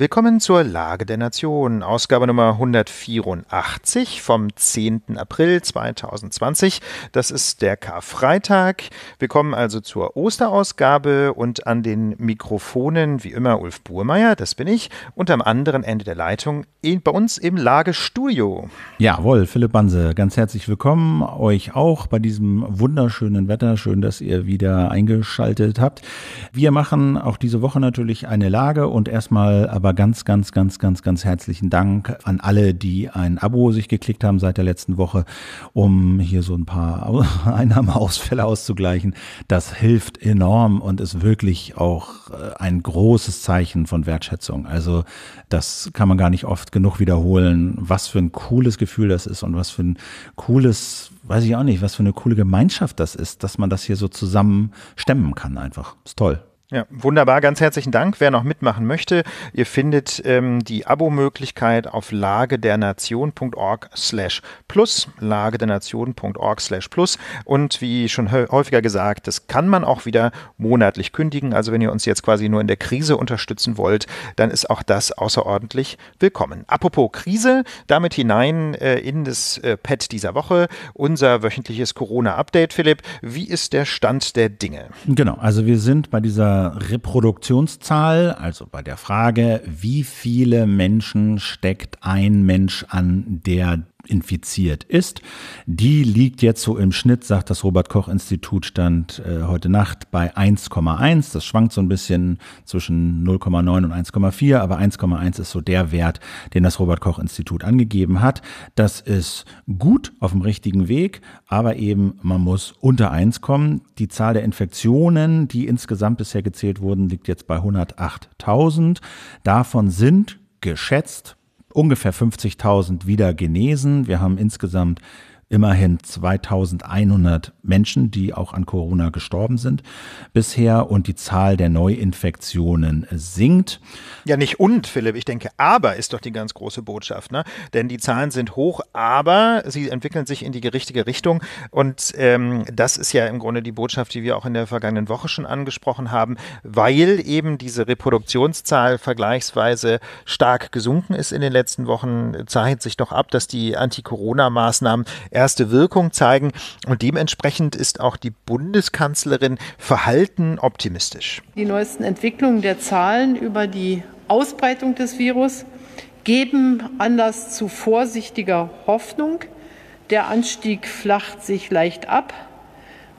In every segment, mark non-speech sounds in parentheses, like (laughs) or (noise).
Willkommen zur Lage der Nation, Ausgabe Nummer 184 vom 10. April 2020. Das ist der Karfreitag. Wir kommen also zur Osterausgabe und an den Mikrofonen, wie immer, Ulf Burmeier, das bin ich, und am anderen Ende der Leitung bei uns im Lagestudio. Jawohl, Philipp Banse, ganz herzlich willkommen euch auch bei diesem wunderschönen Wetter. Schön, dass ihr wieder eingeschaltet habt. Wir machen auch diese Woche natürlich eine Lage und erstmal aber aber ganz, ganz, ganz, ganz, ganz herzlichen Dank an alle, die ein Abo sich geklickt haben seit der letzten Woche, um hier so ein paar (laughs) Einnahmeausfälle auszugleichen. Das hilft enorm und ist wirklich auch äh, ein großes Zeichen von Wertschätzung. Also das kann man gar nicht oft genug wiederholen, was für ein cooles Gefühl das ist und was für ein cooles weiß ich auch nicht, was für eine coole Gemeinschaft das ist, dass man das hier so zusammen stemmen kann einfach. Ist toll. Ja, wunderbar. Ganz herzlichen Dank. Wer noch mitmachen möchte, ihr findet ähm, die Abo-Möglichkeit auf lagedernation.org slash plus, lagedernation.org slash plus. Und wie schon häufiger gesagt, das kann man auch wieder monatlich kündigen. Also wenn ihr uns jetzt quasi nur in der Krise unterstützen wollt, dann ist auch das außerordentlich willkommen. Apropos Krise, damit hinein äh, in das äh, Pad dieser Woche, unser wöchentliches Corona-Update. Philipp, wie ist der Stand der Dinge? Genau, also wir sind bei dieser Reproduktionszahl, also bei der Frage, wie viele Menschen steckt ein Mensch an, der infiziert ist. Die liegt jetzt so im Schnitt, sagt das Robert Koch Institut, stand äh, heute Nacht bei 1,1. Das schwankt so ein bisschen zwischen 0,9 und 1,4, aber 1,1 ist so der Wert, den das Robert Koch Institut angegeben hat. Das ist gut auf dem richtigen Weg, aber eben man muss unter 1 kommen. Die Zahl der Infektionen, die insgesamt bisher gezählt wurden, liegt jetzt bei 108.000. Davon sind geschätzt ungefähr 50.000 wieder genesen. Wir haben insgesamt immerhin 2100 Menschen, die auch an Corona gestorben sind bisher und die Zahl der Neuinfektionen sinkt. Ja, nicht und, Philipp, ich denke, aber ist doch die ganz große Botschaft, ne? denn die Zahlen sind hoch, aber sie entwickeln sich in die richtige Richtung und ähm, das ist ja im Grunde die Botschaft, die wir auch in der vergangenen Woche schon angesprochen haben, weil eben diese Reproduktionszahl vergleichsweise stark gesunken ist in den letzten Wochen, zeichnet sich doch ab, dass die Anti-Corona-Maßnahmen erste Wirkung zeigen. Und dementsprechend ist auch die Bundeskanzlerin verhalten optimistisch. Die neuesten Entwicklungen der Zahlen über die Ausbreitung des Virus geben Anlass zu vorsichtiger Hoffnung. Der Anstieg flacht sich leicht ab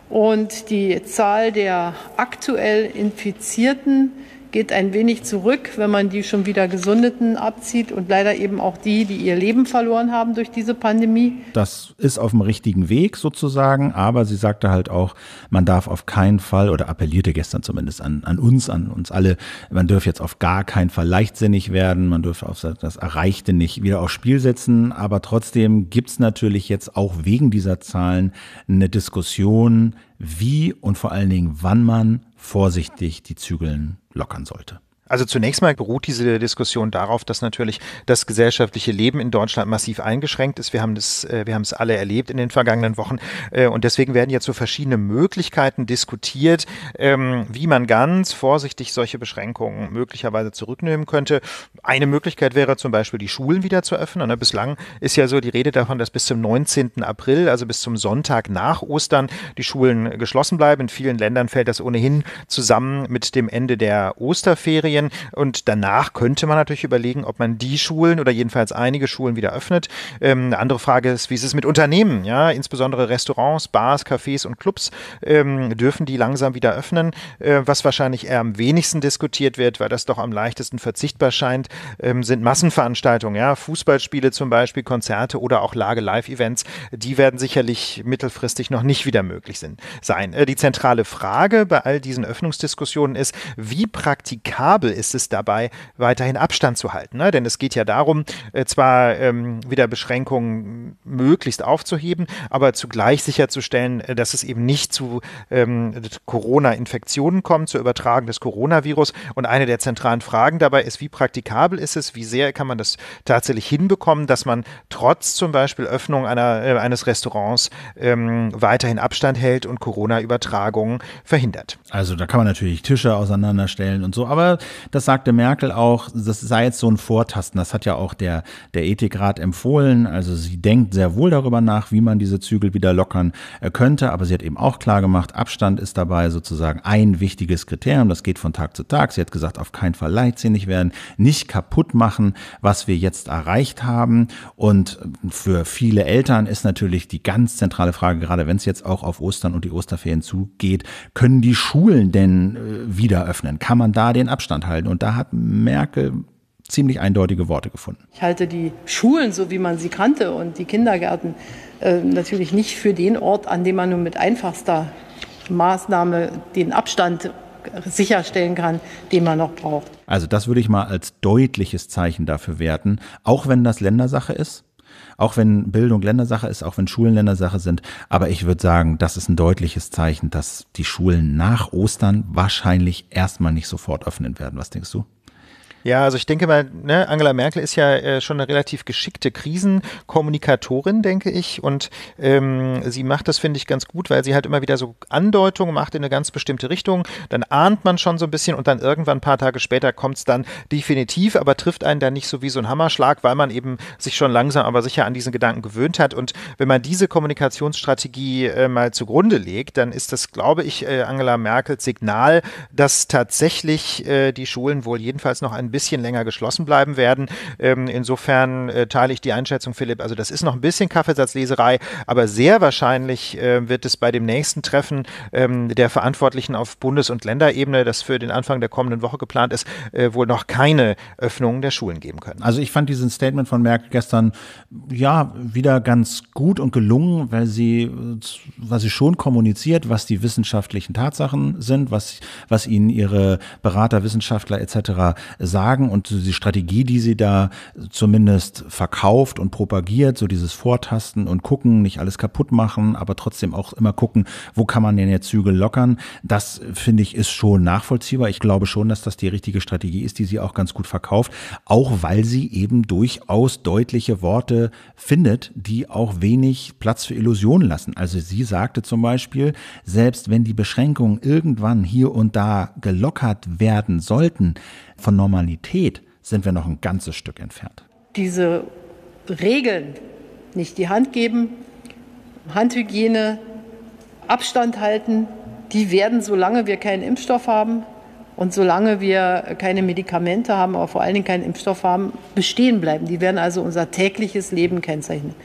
und die Zahl der aktuell Infizierten geht ein wenig zurück, wenn man die schon wieder Gesundeten abzieht und leider eben auch die, die ihr Leben verloren haben durch diese Pandemie. Das ist auf dem richtigen Weg sozusagen, aber sie sagte halt auch, man darf auf keinen Fall oder appellierte gestern zumindest an, an uns, an uns alle, man dürfe jetzt auf gar keinen Fall leichtsinnig werden, man dürfe auf das Erreichte nicht wieder aufs Spiel setzen, aber trotzdem gibt's natürlich jetzt auch wegen dieser Zahlen eine Diskussion, wie und vor allen Dingen, wann man vorsichtig die Zügeln lockern sollte. Also zunächst mal beruht diese Diskussion darauf, dass natürlich das gesellschaftliche Leben in Deutschland massiv eingeschränkt ist. Wir haben das, äh, wir haben es alle erlebt in den vergangenen Wochen. Äh, und deswegen werden jetzt so verschiedene Möglichkeiten diskutiert, ähm, wie man ganz vorsichtig solche Beschränkungen möglicherweise zurücknehmen könnte. Eine Möglichkeit wäre zum Beispiel, die Schulen wieder zu öffnen. Ne, bislang ist ja so die Rede davon, dass bis zum 19. April, also bis zum Sonntag nach Ostern, die Schulen geschlossen bleiben. In vielen Ländern fällt das ohnehin zusammen mit dem Ende der Osterferien. Ferien. Und danach könnte man natürlich überlegen, ob man die Schulen oder jedenfalls einige Schulen wieder öffnet. Ähm, eine andere Frage ist, wie ist es mit Unternehmen? Ja, insbesondere Restaurants, Bars, Cafés und Clubs ähm, dürfen die langsam wieder öffnen, äh, was wahrscheinlich eher am wenigsten diskutiert wird, weil das doch am leichtesten verzichtbar scheint, ähm, sind Massenveranstaltungen, ja, Fußballspiele zum Beispiel, Konzerte oder auch Lage-Live-Events. Die werden sicherlich mittelfristig noch nicht wieder möglich sind, sein. Äh, die zentrale Frage bei all diesen Öffnungsdiskussionen ist, wie praktikabel Schlüssel ist es dabei, weiterhin Abstand zu halten. Ne? Denn es geht ja darum, äh, zwar ähm, wieder Beschränkungen möglichst aufzuheben, aber zugleich sicherzustellen, äh, dass es eben nicht zu ähm, Corona-Infektionen kommt, zur Übertragung des Coronavirus. Und eine der zentralen Fragen dabei ist, wie praktikabel ist es, wie sehr kann man das tatsächlich hinbekommen, dass man trotz zum Beispiel Öffnung einer, äh, eines Restaurants ähm, weiterhin Abstand hält und Corona-Übertragungen verhindert. Also da kann man natürlich Tische auseinanderstellen und so, aber das sagte Merkel auch, das sei jetzt so ein Vortasten. Das hat ja auch der, der Ethikrat empfohlen. Also sie denkt sehr wohl darüber nach, wie man diese Zügel wieder lockern äh, könnte. Aber sie hat eben auch klar gemacht, Abstand ist dabei sozusagen ein wichtiges Kriterium. Das geht von Tag zu Tag. Sie hat gesagt, auf keinen Fall leichtsinnig werden, nicht kaputt machen, was wir jetzt erreicht haben. Und für viele Eltern ist natürlich die ganz zentrale Frage, gerade wenn es jetzt auch auf Ostern und die Osterferien zugeht, können die Schulen denn äh, wieder öffnen? Kann man da den Abstand halten? halten. Und da hat Merkel ziemlich eindeutige Worte gefunden. Ich halte die Schulen, so wie man sie kannte, und die Kindergärten äh, natürlich nicht für den Ort, an dem man nur mit einfachster Maßnahme den Abstand sicherstellen kann, den man noch braucht. Also das würde ich mal als deutliches Zeichen dafür werten, auch wenn das Ländersache ist auch wenn Bildung Ländersache ist, auch wenn Schulen Ländersache sind. Aber ich würde sagen, das ist ein deutliches Zeichen, dass die Schulen nach Ostern wahrscheinlich erstmal nicht sofort öffnen werden. Was denkst du? Ja, also ich denke mal, ne, Angela Merkel ist ja äh, schon eine relativ geschickte Krisenkommunikatorin, denke ich. Und ähm, sie macht das, finde ich, ganz gut, weil sie halt immer wieder so Andeutungen macht in eine ganz bestimmte Richtung. Dann ahnt man schon so ein bisschen und dann irgendwann ein paar Tage später kommt es dann definitiv, aber trifft einen dann nicht so wie so ein Hammerschlag, weil man eben sich schon langsam, aber sicher an diesen Gedanken gewöhnt hat. Und wenn man diese Kommunikationsstrategie äh, mal zugrunde legt, dann ist das, glaube ich, äh, Angela Merkels Signal, dass tatsächlich äh, die Schulen wohl jedenfalls noch ein ein bisschen länger geschlossen bleiben werden. Ähm, insofern äh, teile ich die Einschätzung, Philipp. Also das ist noch ein bisschen Kaffeesatzleserei, aber sehr wahrscheinlich äh, wird es bei dem nächsten Treffen ähm, der Verantwortlichen auf Bundes- und Länderebene, das für den Anfang der kommenden Woche geplant ist, äh, wohl noch keine Öffnung der Schulen geben können. Also ich fand diesen Statement von Merkel gestern ja wieder ganz gut und gelungen, weil sie, weil sie schon kommuniziert, was die wissenschaftlichen Tatsachen sind, was, was ihnen ihre Berater, Wissenschaftler etc. sagen sagen und die Strategie, die sie da zumindest verkauft und propagiert, so dieses Vortasten und gucken, nicht alles kaputt machen, aber trotzdem auch immer gucken, wo kann man denn jetzt Zügel lockern, das finde ich ist schon nachvollziehbar. Ich glaube schon, dass das die richtige Strategie ist, die sie auch ganz gut verkauft, auch weil sie eben durchaus deutliche Worte findet, die auch wenig Platz für Illusionen lassen. Also sie sagte zum Beispiel, selbst wenn die Beschränkungen irgendwann hier und da gelockert werden sollten, von Normalität sind wir noch ein ganzes Stück entfernt. Diese Regeln, nicht die Hand geben, Handhygiene, Abstand halten, die werden, solange wir keinen Impfstoff haben und solange wir keine Medikamente haben, aber vor allen Dingen keinen Impfstoff haben, bestehen bleiben. Die werden also unser tägliches Leben kennzeichnen.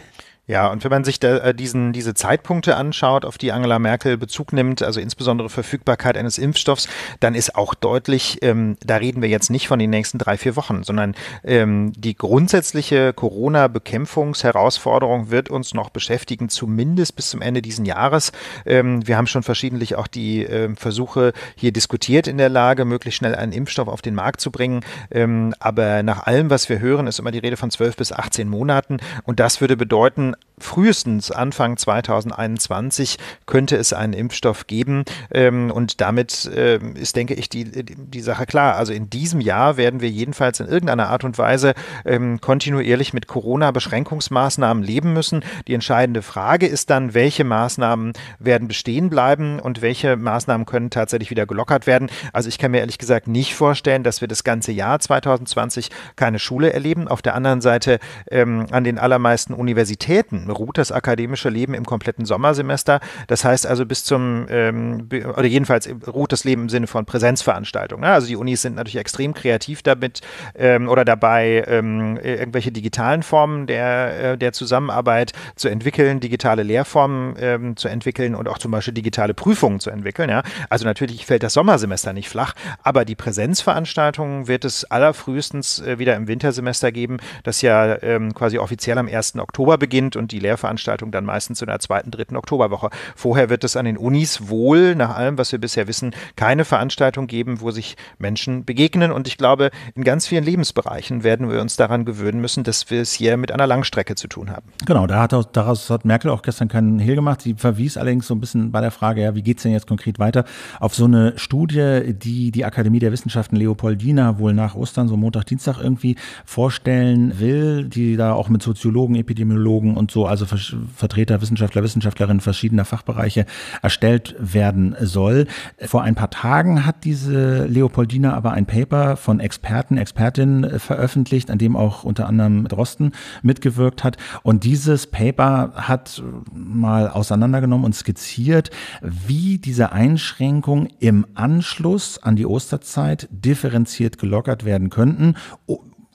Ja, und wenn man sich da, äh, diesen, diese Zeitpunkte anschaut, auf die Angela Merkel Bezug nimmt, also insbesondere Verfügbarkeit eines Impfstoffs, dann ist auch deutlich, ähm, da reden wir jetzt nicht von den nächsten drei, vier Wochen, sondern ähm, die grundsätzliche Corona-Bekämpfungsherausforderung wird uns noch beschäftigen, zumindest bis zum Ende dieses Jahres. Ähm, wir haben schon verschiedentlich auch die äh, Versuche hier diskutiert in der Lage, möglichst schnell einen Impfstoff auf den Markt zu bringen. Ähm, aber nach allem, was wir hören, ist immer die Rede von zwölf bis 18 Monaten. Und das würde bedeuten, frühestens Anfang 2021 könnte es einen Impfstoff geben. Ähm, und damit ähm, ist, denke ich, die, die Sache klar. Also in diesem Jahr werden wir jedenfalls in irgendeiner Art und Weise ähm, kontinuierlich mit Corona-Beschränkungsmaßnahmen leben müssen. Die entscheidende Frage ist dann, welche Maßnahmen werden bestehen bleiben und welche Maßnahmen können tatsächlich wieder gelockert werden. Also ich kann mir ehrlich gesagt nicht vorstellen, dass wir das ganze Jahr 2020 keine Schule erleben. Auf der anderen Seite an den allermeisten Universitäten Zeiten ruht das akademische Leben im kompletten Sommersemester. Das heißt also bis zum, ähm, oder jedenfalls ruht das Leben im Sinne von Präsenzveranstaltungen. Ne? Also die Unis sind natürlich extrem kreativ damit ähm, oder dabei, ähm, irgendwelche digitalen Formen der, äh, der Zusammenarbeit zu entwickeln, digitale Lehrformen ähm, zu entwickeln und auch zum Beispiel digitale Prüfungen zu entwickeln. Ja? Also natürlich fällt das Sommersemester nicht flach, aber die Präsenzveranstaltungen wird es allerfrühestens äh, wieder im Wintersemester geben, das ja ähm, quasi offiziell am 1. Oktober beginnt stattfindet und die Lehrveranstaltung dann meistens in der zweiten, dritten Oktoberwoche. Vorher wird es an den Unis wohl, nach allem, was wir bisher wissen, keine Veranstaltung geben, wo sich Menschen begegnen. Und ich glaube, in ganz vielen Lebensbereichen werden wir uns daran gewöhnen müssen, dass wir es hier mit einer Langstrecke zu tun haben. Genau, da hat auch, daraus hat Merkel auch gestern keinen Hehl gemacht. Sie verwies allerdings so ein bisschen bei der Frage, ja, wie geht es denn jetzt konkret weiter, auf so eine Studie, die die Akademie der Wissenschaften Leopoldina wohl nach Ostern, so Montag, Dienstag irgendwie vorstellen will, die da auch mit Soziologen, Epidemiologen und und so, also Vertreter, Wissenschaftler, Wissenschaftlerinnen verschiedener Fachbereiche erstellt werden soll. Vor ein paar Tagen hat diese Leopoldina aber ein Paper von Experten, Expertinnen äh, veröffentlicht, an dem auch unter anderem Drosten mitgewirkt hat. Und dieses Paper hat äh, mal auseinandergenommen und skizziert, wie diese Einschränkungen im Anschluss an die Osterzeit differenziert gelockert werden könnten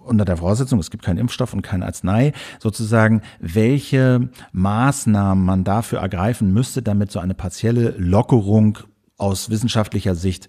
unter der Voraussetzung, es gibt keinen Impfstoff und keine Arznei, sozusagen, welche Maßnahmen man dafür ergreifen müsste, damit so eine partielle Lockerung aus wissenschaftlicher Sicht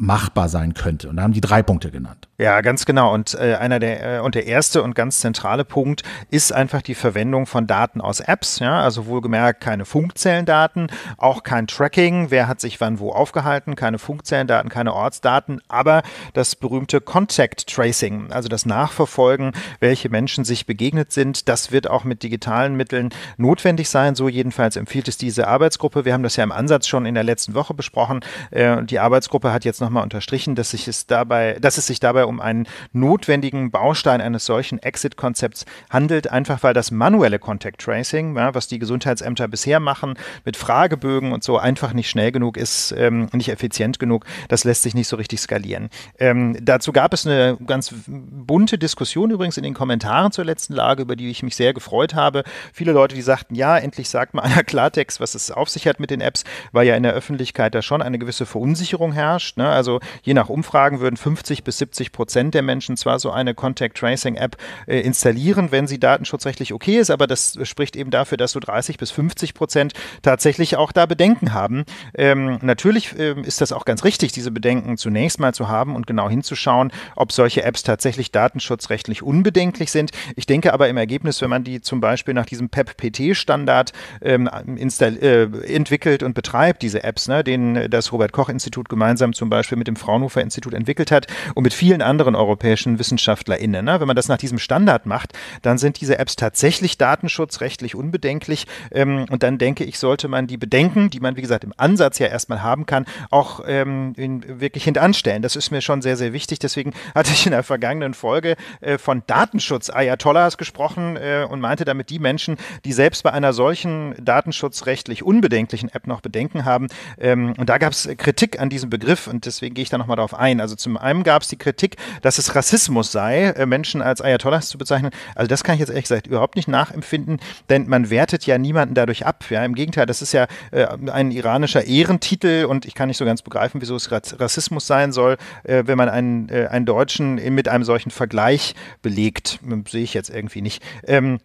machbar sein könnte. Und da haben die drei Punkte genannt. Ja, ganz genau. Und äh, einer der äh, und der erste und ganz zentrale Punkt ist einfach die Verwendung von Daten aus Apps. Ja, also wohlgemerkt keine Funkzellendaten, auch kein Tracking. Wer hat sich wann wo aufgehalten? Keine Funkzellendaten, keine Ortsdaten, aber das berühmte Contact Tracing, also das Nachverfolgen, welche Menschen sich begegnet sind. Das wird auch mit digitalen Mitteln notwendig sein. So jedenfalls empfiehlt es diese Arbeitsgruppe. Wir haben das ja im Ansatz schon in der letzten Woche besprochen. Äh, die Arbeitsgruppe hat jetzt noch nochmal unterstrichen, dass, sich es dabei, dass es sich dabei um einen notwendigen Baustein eines solchen Exit-Konzepts handelt, einfach weil das manuelle Contact Tracing, ja, was die Gesundheitsämter bisher machen, mit Fragebögen und so einfach nicht schnell genug ist, ähm, nicht effizient genug, das lässt sich nicht so richtig skalieren. Ähm, dazu gab es eine ganz bunte Diskussion übrigens in den Kommentaren zur letzten Lage, über die ich mich sehr gefreut habe. Viele Leute, die sagten, ja, endlich sagt mal einer Klartext, was es auf sich hat mit den Apps, weil ja in der Öffentlichkeit da schon eine gewisse Verunsicherung herrscht. Ne? Also je nach Umfragen würden 50 bis 70 Prozent der Menschen zwar so eine Contact Tracing App äh, installieren, wenn sie datenschutzrechtlich okay ist, aber das spricht eben dafür, dass so 30 bis 50 Prozent tatsächlich auch da Bedenken haben. Ähm, natürlich ähm, ist das auch ganz richtig, diese Bedenken zunächst mal zu haben und genau hinzuschauen, ob solche Apps tatsächlich datenschutzrechtlich unbedenklich sind. Ich denke aber im Ergebnis, wenn man die zum Beispiel nach diesem PEP-PT-Standard ähm, äh, entwickelt und betreibt, diese Apps, ne, den das Robert Koch-Institut gemeinsam zum Beispiel Beispiel mit dem Fraunhofer Institut entwickelt hat und mit vielen anderen europäischen WissenschaftlerInnen. Ne? Wenn man das nach diesem Standard macht, dann sind diese Apps tatsächlich datenschutzrechtlich unbedenklich. Ähm, und dann denke ich, sollte man die Bedenken, die man, wie gesagt, im Ansatz ja erstmal haben kann, auch ähm, in, wirklich hintanstellen. Das ist mir schon sehr, sehr wichtig. Deswegen hatte ich in der vergangenen Folge äh, von Datenschutz-Ayatollahs gesprochen äh, und meinte damit die Menschen, die selbst bei einer solchen datenschutzrechtlich unbedenklichen App noch Bedenken haben. Ähm, und da gab es Kritik an diesem Begriff und deswegen gehe ich da nochmal drauf ein. Also zum einen gab es die Kritik, dass es Rassismus sei, äh, Menschen als Ayatollahs zu bezeichnen. Also das kann ich jetzt ehrlich gesagt überhaupt nicht nachempfinden, denn man wertet ja niemanden dadurch ab. Ja, im Gegenteil, das ist ja äh, ein iranischer Ehrentitel und ich kann nicht so ganz begreifen, wieso es Rassismus sein soll, äh, wenn man einen, äh, einen Deutschen mit einem solchen Vergleich belegt. Hm, sehe ich jetzt irgendwie nicht. Ähm,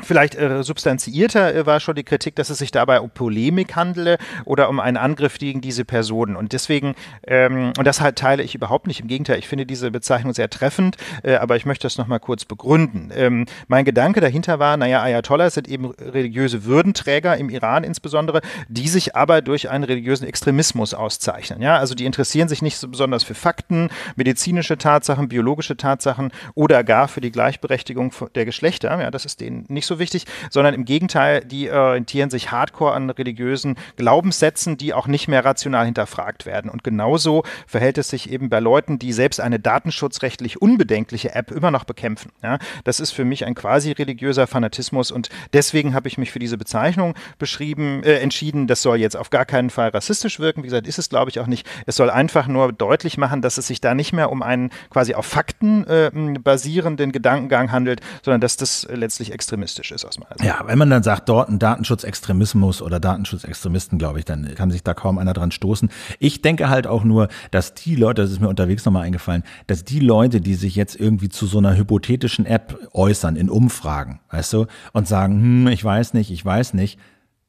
Vielleicht äh, substanziierter äh, war schon die Kritik, dass es sich dabei um Polemik handele oder um einen Angriff gegen diese Personen. Und deswegen, ähm, und das halt teile ich überhaupt nicht, im Gegenteil, ich finde diese Bezeichnung sehr treffend, äh, aber ich möchte das nochmal kurz begründen. Ähm, mein Gedanke dahinter war, naja, Ayatollah sind eben religiöse Würdenträger, im Iran insbesondere, die sich aber durch einen religiösen Extremismus auszeichnen. Ja? Also die interessieren sich nicht so besonders für Fakten, medizinische Tatsachen, biologische Tatsachen oder gar für die Gleichberechtigung der Geschlechter. Ja, das ist denen nicht so wichtig, sondern im Gegenteil, die äh, orientieren sich hardcore an religiösen Glaubenssätzen, die auch nicht mehr rational hinterfragt werden. Und genauso verhält es sich eben bei Leuten, die selbst eine datenschutzrechtlich unbedenkliche App immer noch bekämpfen. Ja, das ist für mich ein quasi religiöser Fanatismus und deswegen habe ich mich für diese Bezeichnung beschrieben, äh, entschieden. Das soll jetzt auf gar keinen Fall rassistisch wirken. Wie gesagt, ist es glaube ich auch nicht. Es soll einfach nur deutlich machen, dass es sich da nicht mehr um einen quasi auf Fakten äh, basierenden Gedankengang handelt, sondern dass das letztlich extremistisch realistisch ist aus meiner Sicht. Ja, wenn man dann sagt, dort ein Datenschutzextremismus oder Datenschutzextremisten, glaube ich, dann kann sich da kaum einer dran stoßen. Ich denke halt auch nur, dass die Leute, das ist mir unterwegs nochmal eingefallen, dass die Leute, die sich jetzt irgendwie zu so einer hypothetischen App äußern in Umfragen, weißt du, und sagen, hm, ich weiß nicht, ich weiß nicht,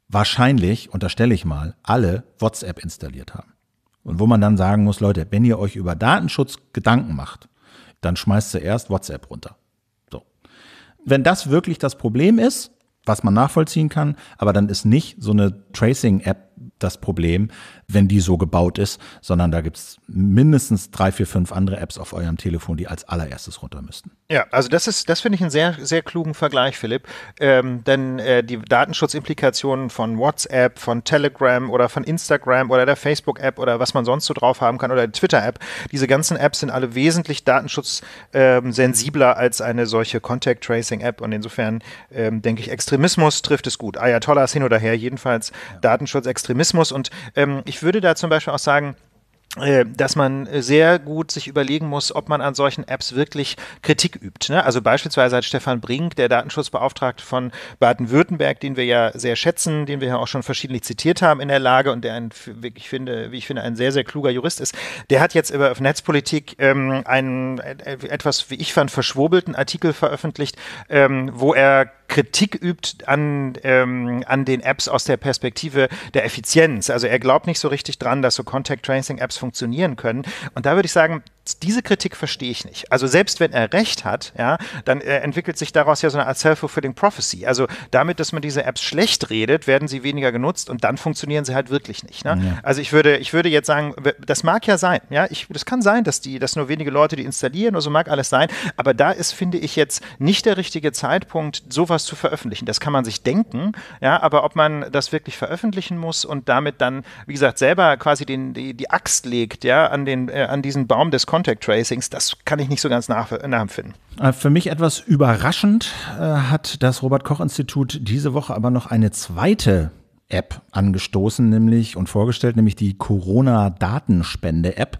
wahrscheinlich, unterstelle ich mal, alle WhatsApp installiert haben. Und wo man dann sagen muss, Leute, wenn ihr euch über Datenschutz Gedanken macht, dann schmeißt zuerst WhatsApp runter. Wenn das wirklich das Problem ist, was man nachvollziehen kann, aber dann ist nicht so eine Tracing-App das Problem, wenn die so gebaut ist, sondern da gibt es mindestens drei, vier, fünf andere Apps auf eurem Telefon, die als allererstes runter müssten. Ja, also das ist, das finde ich einen sehr, sehr klugen Vergleich, Philipp. Ähm, denn äh, die Datenschutzimplikationen von WhatsApp, von Telegram oder von Instagram oder der Facebook-App oder was man sonst so drauf haben kann oder der Twitter-App, diese ganzen Apps sind alle wesentlich datenschutzsensibler ähm, als eine solche Contact Tracing-App. Und insofern ähm, denke ich, Extremismus trifft es gut. Ayatollahs ah hin oder her, jedenfalls ja. Datenschutz, Extremismus. Und ähm, ich ich würde da zum Beispiel auch sagen, äh, dass man sehr gut sich überlegen muss, ob man an solchen Apps wirklich Kritik übt. Ne? Also beispielsweise hat Stefan Brink, der Datenschutzbeauftragte von Baden-Württemberg, den wir ja sehr schätzen, den wir ja auch schon verschiedentlich zitiert haben in der Lage und der ein, wie ich finde, wie ich finde, ein sehr, sehr kluger Jurist ist, der hat jetzt über auf Netzpolitik ähm, einen äh, etwas, wie ich fand, verschwobelten Artikel veröffentlicht, ähm, wo er Kritik übt an, ähm, an den Apps aus der Perspektive der Effizienz. Also er glaubt nicht so richtig dran, dass so Contact Tracing Apps funktionieren können. Und da würde ich sagen, diese Kritik verstehe ich nicht. Also selbst wenn er recht hat, ja, dann äh, entwickelt sich daraus ja so eine Art Self-Fulfilling Prophecy. Also damit, dass man diese Apps schlecht redet, werden sie weniger genutzt und dann funktionieren sie halt wirklich nicht. Ne? Ja. Also ich würde, ich würde jetzt sagen, das mag ja sein, ja, ich, das kann sein, dass die, dass nur wenige Leute die installieren oder so mag alles sein, aber da ist, finde ich, jetzt nicht der richtige Zeitpunkt, sowas zu veröffentlichen. Das kann man sich denken, ja, aber ob man das wirklich veröffentlichen muss und damit dann, wie gesagt, selber quasi den, die, die Axt legt, ja, an den, äh, an diesen Baum des Kon Contact Tracings, das kann ich nicht so ganz nachempfinden. Äh, für mich etwas überraschend äh, hat das Robert Koch Institut diese Woche aber noch eine zweite App angestoßen, nämlich und vorgestellt, nämlich die Corona-Datenspende-App.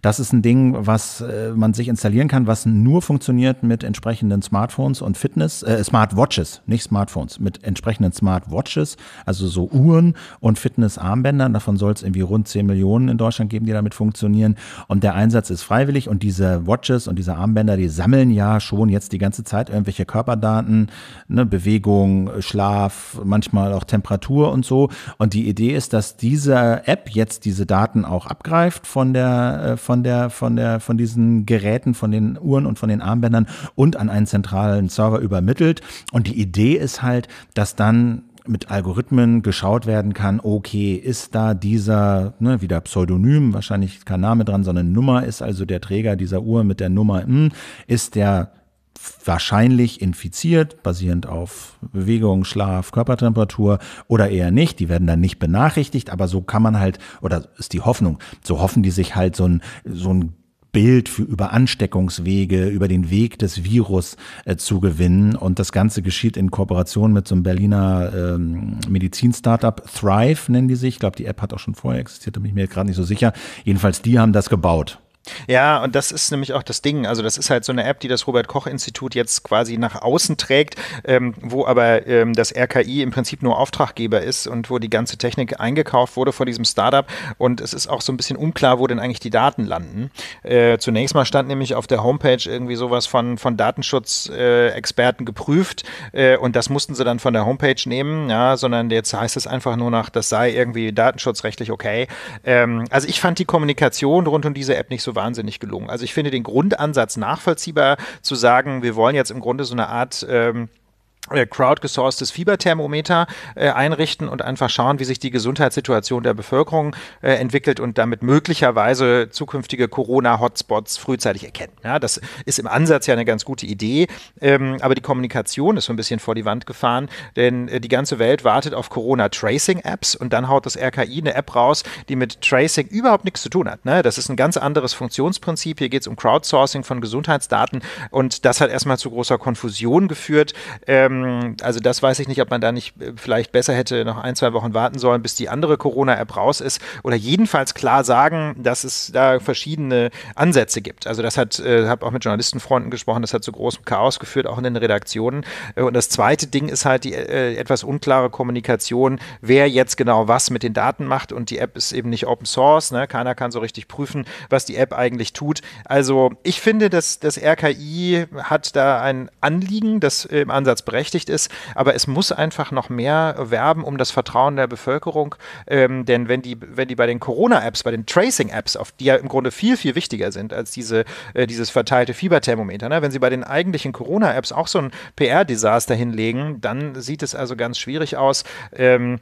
Das ist ein Ding, was äh, man sich installieren kann, was nur funktioniert mit entsprechenden Smartphones und Fitness, äh, Smartwatches, nicht Smartphones, mit entsprechenden Smartwatches, also so Uhren und Fitness Armbändern, Davon soll es irgendwie rund 10 Millionen in Deutschland geben, die damit funktionieren. Und der Einsatz ist freiwillig und diese Watches und diese Armbänder, die sammeln ja schon jetzt die ganze Zeit irgendwelche Körperdaten, ne, Bewegung, Schlaf, manchmal auch Temperatur und so so. Und die Idee ist, dass diese App jetzt diese Daten auch abgreift von der, äh, von der, von der, von diesen Geräten, von den Uhren und von den Armbändern und an einen zentralen Server übermittelt. Und die Idee ist halt, dass dann mit Algorithmen geschaut werden kann, okay, ist da dieser, ne, wieder Pseudonym, wahrscheinlich kein Name dran, sondern Nummer ist also der Träger dieser Uhr mit der Nummer, ist der wahrscheinlich infiziert, basierend auf Bewegung, Schlaf, Körpertemperatur oder eher nicht. Die werden dann nicht benachrichtigt, aber so kann man halt, oder ist die Hoffnung, so hoffen die sich halt so ein, so ein Bild für über Ansteckungswege, über den Weg des Virus äh, zu gewinnen. Und das Ganze geschieht in Kooperation mit so einem Berliner ähm, Medizin-Startup, Thrive nennen die sich. Ich glaube, die App hat auch schon vorher existiert, da bin ich mir gerade nicht so sicher. Jedenfalls, die haben das gebaut. Ja, und das ist nämlich auch das Ding. Also das ist halt so eine App, die das Robert Koch Institut jetzt quasi nach außen trägt, ähm, wo aber ähm, das RKI im Prinzip nur Auftraggeber ist und wo die ganze Technik eingekauft wurde vor diesem Startup. Und es ist auch so ein bisschen unklar, wo denn eigentlich die Daten landen. Äh, zunächst mal stand nämlich auf der Homepage irgendwie sowas von, von Datenschutzexperten äh, geprüft äh, und das mussten sie dann von der Homepage nehmen, ja, sondern jetzt heißt es einfach nur noch, das sei irgendwie datenschutzrechtlich okay. Ähm, also ich fand die Kommunikation rund um diese App nicht so so wahnsinnig gelungen. Also ich finde den Grundansatz nachvollziehbar zu sagen, wir wollen jetzt im Grunde so eine Art ähm, äh, crowdgesourcetes Fieberthermometer äh, einrichten und einfach schauen, wie sich die Gesundheitssituation der Bevölkerung äh, entwickelt und damit möglicherweise zukünftige Corona-Hotspots frühzeitig erkennen. Ja, das ist im Ansatz ja eine ganz gute Idee, ähm, aber die Kommunikation ist so ein bisschen vor die Wand gefahren, denn äh, die ganze Welt wartet auf Corona-Tracing-Apps und dann haut das RKI eine App raus, die mit Tracing überhaupt nichts zu tun hat. Ne? Das ist ein ganz anderes Funktionsprinzip. Hier geht es um Crowdsourcing von Gesundheitsdaten und das hat erstmal zu großer Konfusion geführt. Ähm, ähm, also das weiß ich nicht, ob man da nicht äh, vielleicht besser hätte noch ein, zwei Wochen warten sollen, bis die andere Corona-App raus ist. Oder jedenfalls klar sagen, dass es da verschiedene Ansätze gibt. Also das hat, äh, habe auch mit Journalistenfreunden gesprochen, das hat zu großem Chaos geführt, auch in den Redaktionen. Äh, und das zweite Ding ist halt die äh, etwas unklare Kommunikation, wer jetzt genau was mit den Daten macht. Und die App ist eben nicht Open Source, ne? keiner kann so richtig prüfen, was die App eigentlich tut. Also ich finde, dass das RKI hat da ein Anliegen, das im Ansatz berechtigt berechtigt ist, aber es muss einfach noch mehr werben um das Vertrauen der Bevölkerung, ähm, denn wenn die, wenn die bei den Corona-Apps, bei den Tracing-Apps, auf die ja im Grunde viel, viel wichtiger sind als diese, äh, dieses verteilte Fieberthermometer, ne? wenn sie bei den eigentlichen Corona-Apps auch so ein PR-Desaster hinlegen, dann sieht es also ganz schwierig aus. Ähm,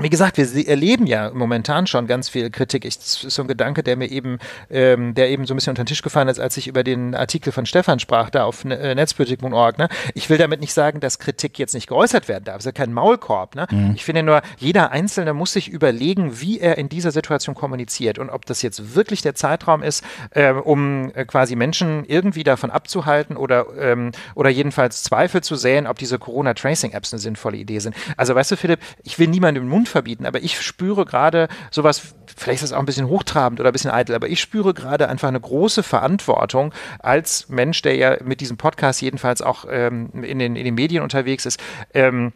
wie gesagt, wir erleben ja momentan schon ganz viel Kritik. Ich, das ist so ein Gedanke, der mir eben, ähm, der eben so ein bisschen unter den Tisch gefallen ist, als ich über den Artikel von Stefan sprach, da auf ne, äh, netzpolitik.org. Ne? Ich will damit nicht sagen, dass Kritik jetzt nicht geäußert werden darf. Das ist ja kein Maulkorb. Ne? Mhm. Ich finde nur, jeder Einzelne muss sich überlegen, wie er in dieser Situation kommuniziert und ob das jetzt wirklich der Zeitraum ist, äh, um äh, quasi Menschen irgendwie davon abzuhalten oder, ähm, oder jedenfalls Zweifel zu säen, ob diese Corona-Tracing-Apps eine sinnvolle Idee sind. Also weißt du, Philipp, ich will niemandem den Mund Hund verbieten, aber ich spüre gerade sowas, vielleicht ist das auch ein bisschen hochtrabend oder ein bisschen eitel, aber ich spüre gerade einfach eine große Verantwortung als Mensch, der ja mit diesem Podcast jedenfalls auch ähm, in, den, in den Medien unterwegs ist, ähm,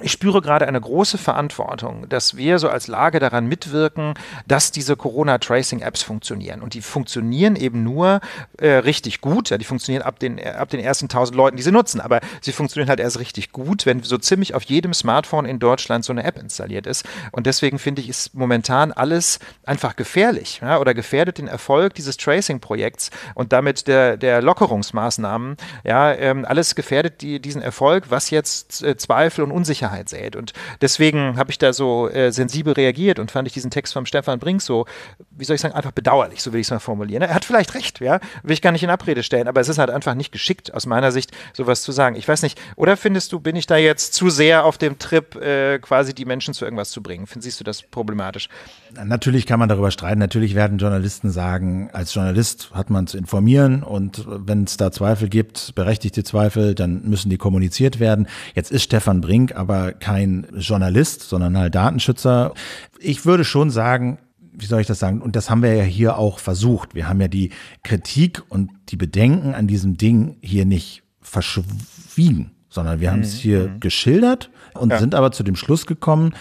ich spüre gerade eine große Verantwortung, dass wir so als Lage daran mitwirken, dass diese Corona-Tracing-Apps funktionieren. Und die funktionieren eben nur äh, richtig gut. Ja, die funktionieren ab den, äh, ab den ersten tausend Leuten, die sie nutzen. Aber sie funktionieren halt erst richtig gut, wenn so ziemlich auf jedem Smartphone in Deutschland so eine App installiert ist. Und deswegen finde ich, ist momentan alles einfach gefährlich ja, oder gefährdet den Erfolg dieses Tracing-Projekts und damit der, der Lockerungsmaßnahmen. Ja, ähm, alles gefährdet die, diesen Erfolg, was jetzt äh, Zweifel und Unsicherheit Unsicherheit sät. Und deswegen habe ich da so äh, sensibel reagiert und fand ich diesen Text vom Stefan Brink so, wie soll ich sagen, einfach bedauerlich, so will ich es mal formulieren. Er hat vielleicht recht, ja, will ich gar nicht in Abrede stellen, aber es ist halt einfach nicht geschickt, aus meiner Sicht, sowas zu sagen. Ich weiß nicht, oder findest du, bin ich da jetzt zu sehr auf dem Trip, äh, quasi die Menschen zu irgendwas zu bringen? siehst du das problematisch? Natürlich kann man darüber streiten. Natürlich werden Journalisten sagen, als Journalist hat man zu informieren und äh, wenn es da Zweifel gibt, berechtigte Zweifel, dann müssen die kommuniziert werden. Jetzt ist Stefan Brink aber aber kein Journalist, sondern halt Datenschützer. Ich würde schon sagen, wie soll ich das sagen? Und das haben wir ja hier auch versucht. Wir haben ja die Kritik und die Bedenken an diesem Ding hier nicht verschwiegen, sondern wir haben es mhm. hier mhm. geschildert und ja. sind aber zu dem Schluss gekommen,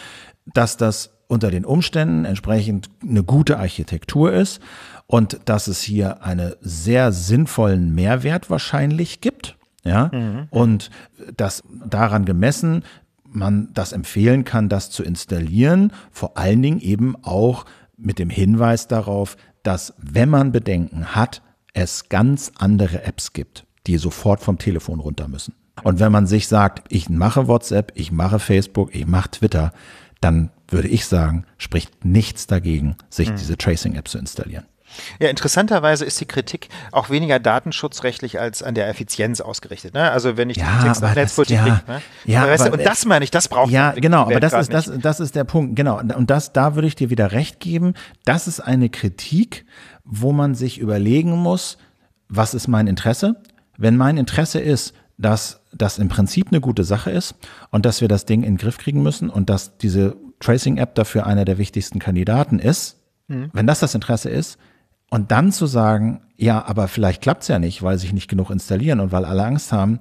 dass das unter den Umständen entsprechend eine gute Architektur ist und dass es hier einen sehr sinnvollen Mehrwert wahrscheinlich gibt. Ja, mhm. und das daran gemessen man das empfehlen kann, das zu installieren, vor allen Dingen eben auch mit dem Hinweis darauf, dass wenn man Bedenken hat, es ganz andere Apps gibt, die sofort vom Telefon runter müssen. Und wenn man sich sagt, ich mache WhatsApp, ich mache Facebook, ich mache Twitter, dann würde ich sagen, spricht nichts dagegen, sich mhm. diese Tracing-App zu installieren. Ja, interessanterweise ist die Kritik auch weniger datenschutzrechtlich als an der Effizienz ausgerichtet. Ne? Also wenn ich ja, den Text nach Netzpolitik ja, kriege. Ne? Ja, aber weißt aber, du, und das meine ich, das braucht Ja, genau, aber das ist, das, das ist der Punkt. Genau, und das, da würde ich dir wieder recht geben. Das ist eine Kritik, wo man sich überlegen muss, was ist mein Interesse? Wenn mein Interesse ist, dass das im Prinzip eine gute Sache ist und dass wir das Ding in den Griff kriegen müssen und dass diese Tracing-App dafür einer der wichtigsten Kandidaten ist, mhm. wenn das das Interesse ist, und dann zu sagen, ja, aber vielleicht klappt es ja nicht, weil sich nicht genug installieren und weil alle Angst haben,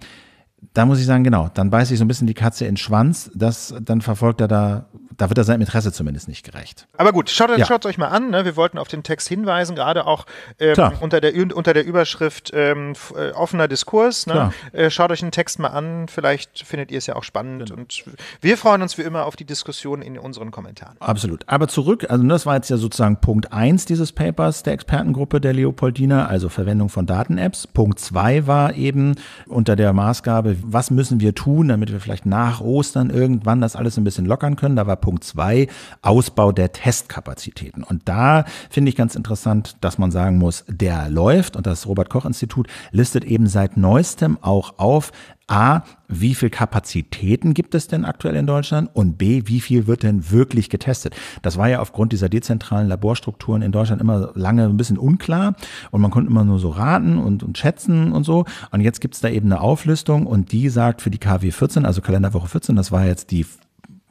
da muss ich sagen, genau, dann beißt sich so ein bisschen die Katze in den Schwanz, das, dann verfolgt er da, da wird er seinem Interesse zumindest nicht gerecht. Aber gut, schaut ja. es euch mal an, ne? wir wollten auf den Text hinweisen, gerade auch ähm, unter, der, unter der Überschrift ähm, äh, offener Diskurs. Ne? Äh, schaut euch den Text mal an, vielleicht findet ihr es ja auch spannend genau. und wir freuen uns wie immer auf die Diskussion in unseren Kommentaren. Absolut, aber zurück, also das war jetzt ja sozusagen Punkt 1 dieses Papers der Expertengruppe der Leopoldina, also Verwendung von Daten-Apps. Punkt 2 war eben unter der Maßgabe, habe, äh, was müssen wir tun, damit wir vielleicht nach Ostern irgendwann das alles ein bisschen lockern können. Da war Punkt zwei, Ausbau der Testkapazitäten. Und da finde ich ganz interessant, dass man sagen muss, der läuft und das Robert Koch Institut listet eben seit neuestem auch auf, A, wie viel Kapazitäten gibt es denn aktuell in Deutschland? Und B, wie viel wird denn wirklich getestet? Das war ja aufgrund dieser dezentralen Laborstrukturen in Deutschland immer lange ein bisschen unklar und man konnte immer nur so raten und, und schätzen und so. Und jetzt gibt es da eben eine Auflistung und die sagt für die KW 14, also Kalenderwoche 14, das war jetzt die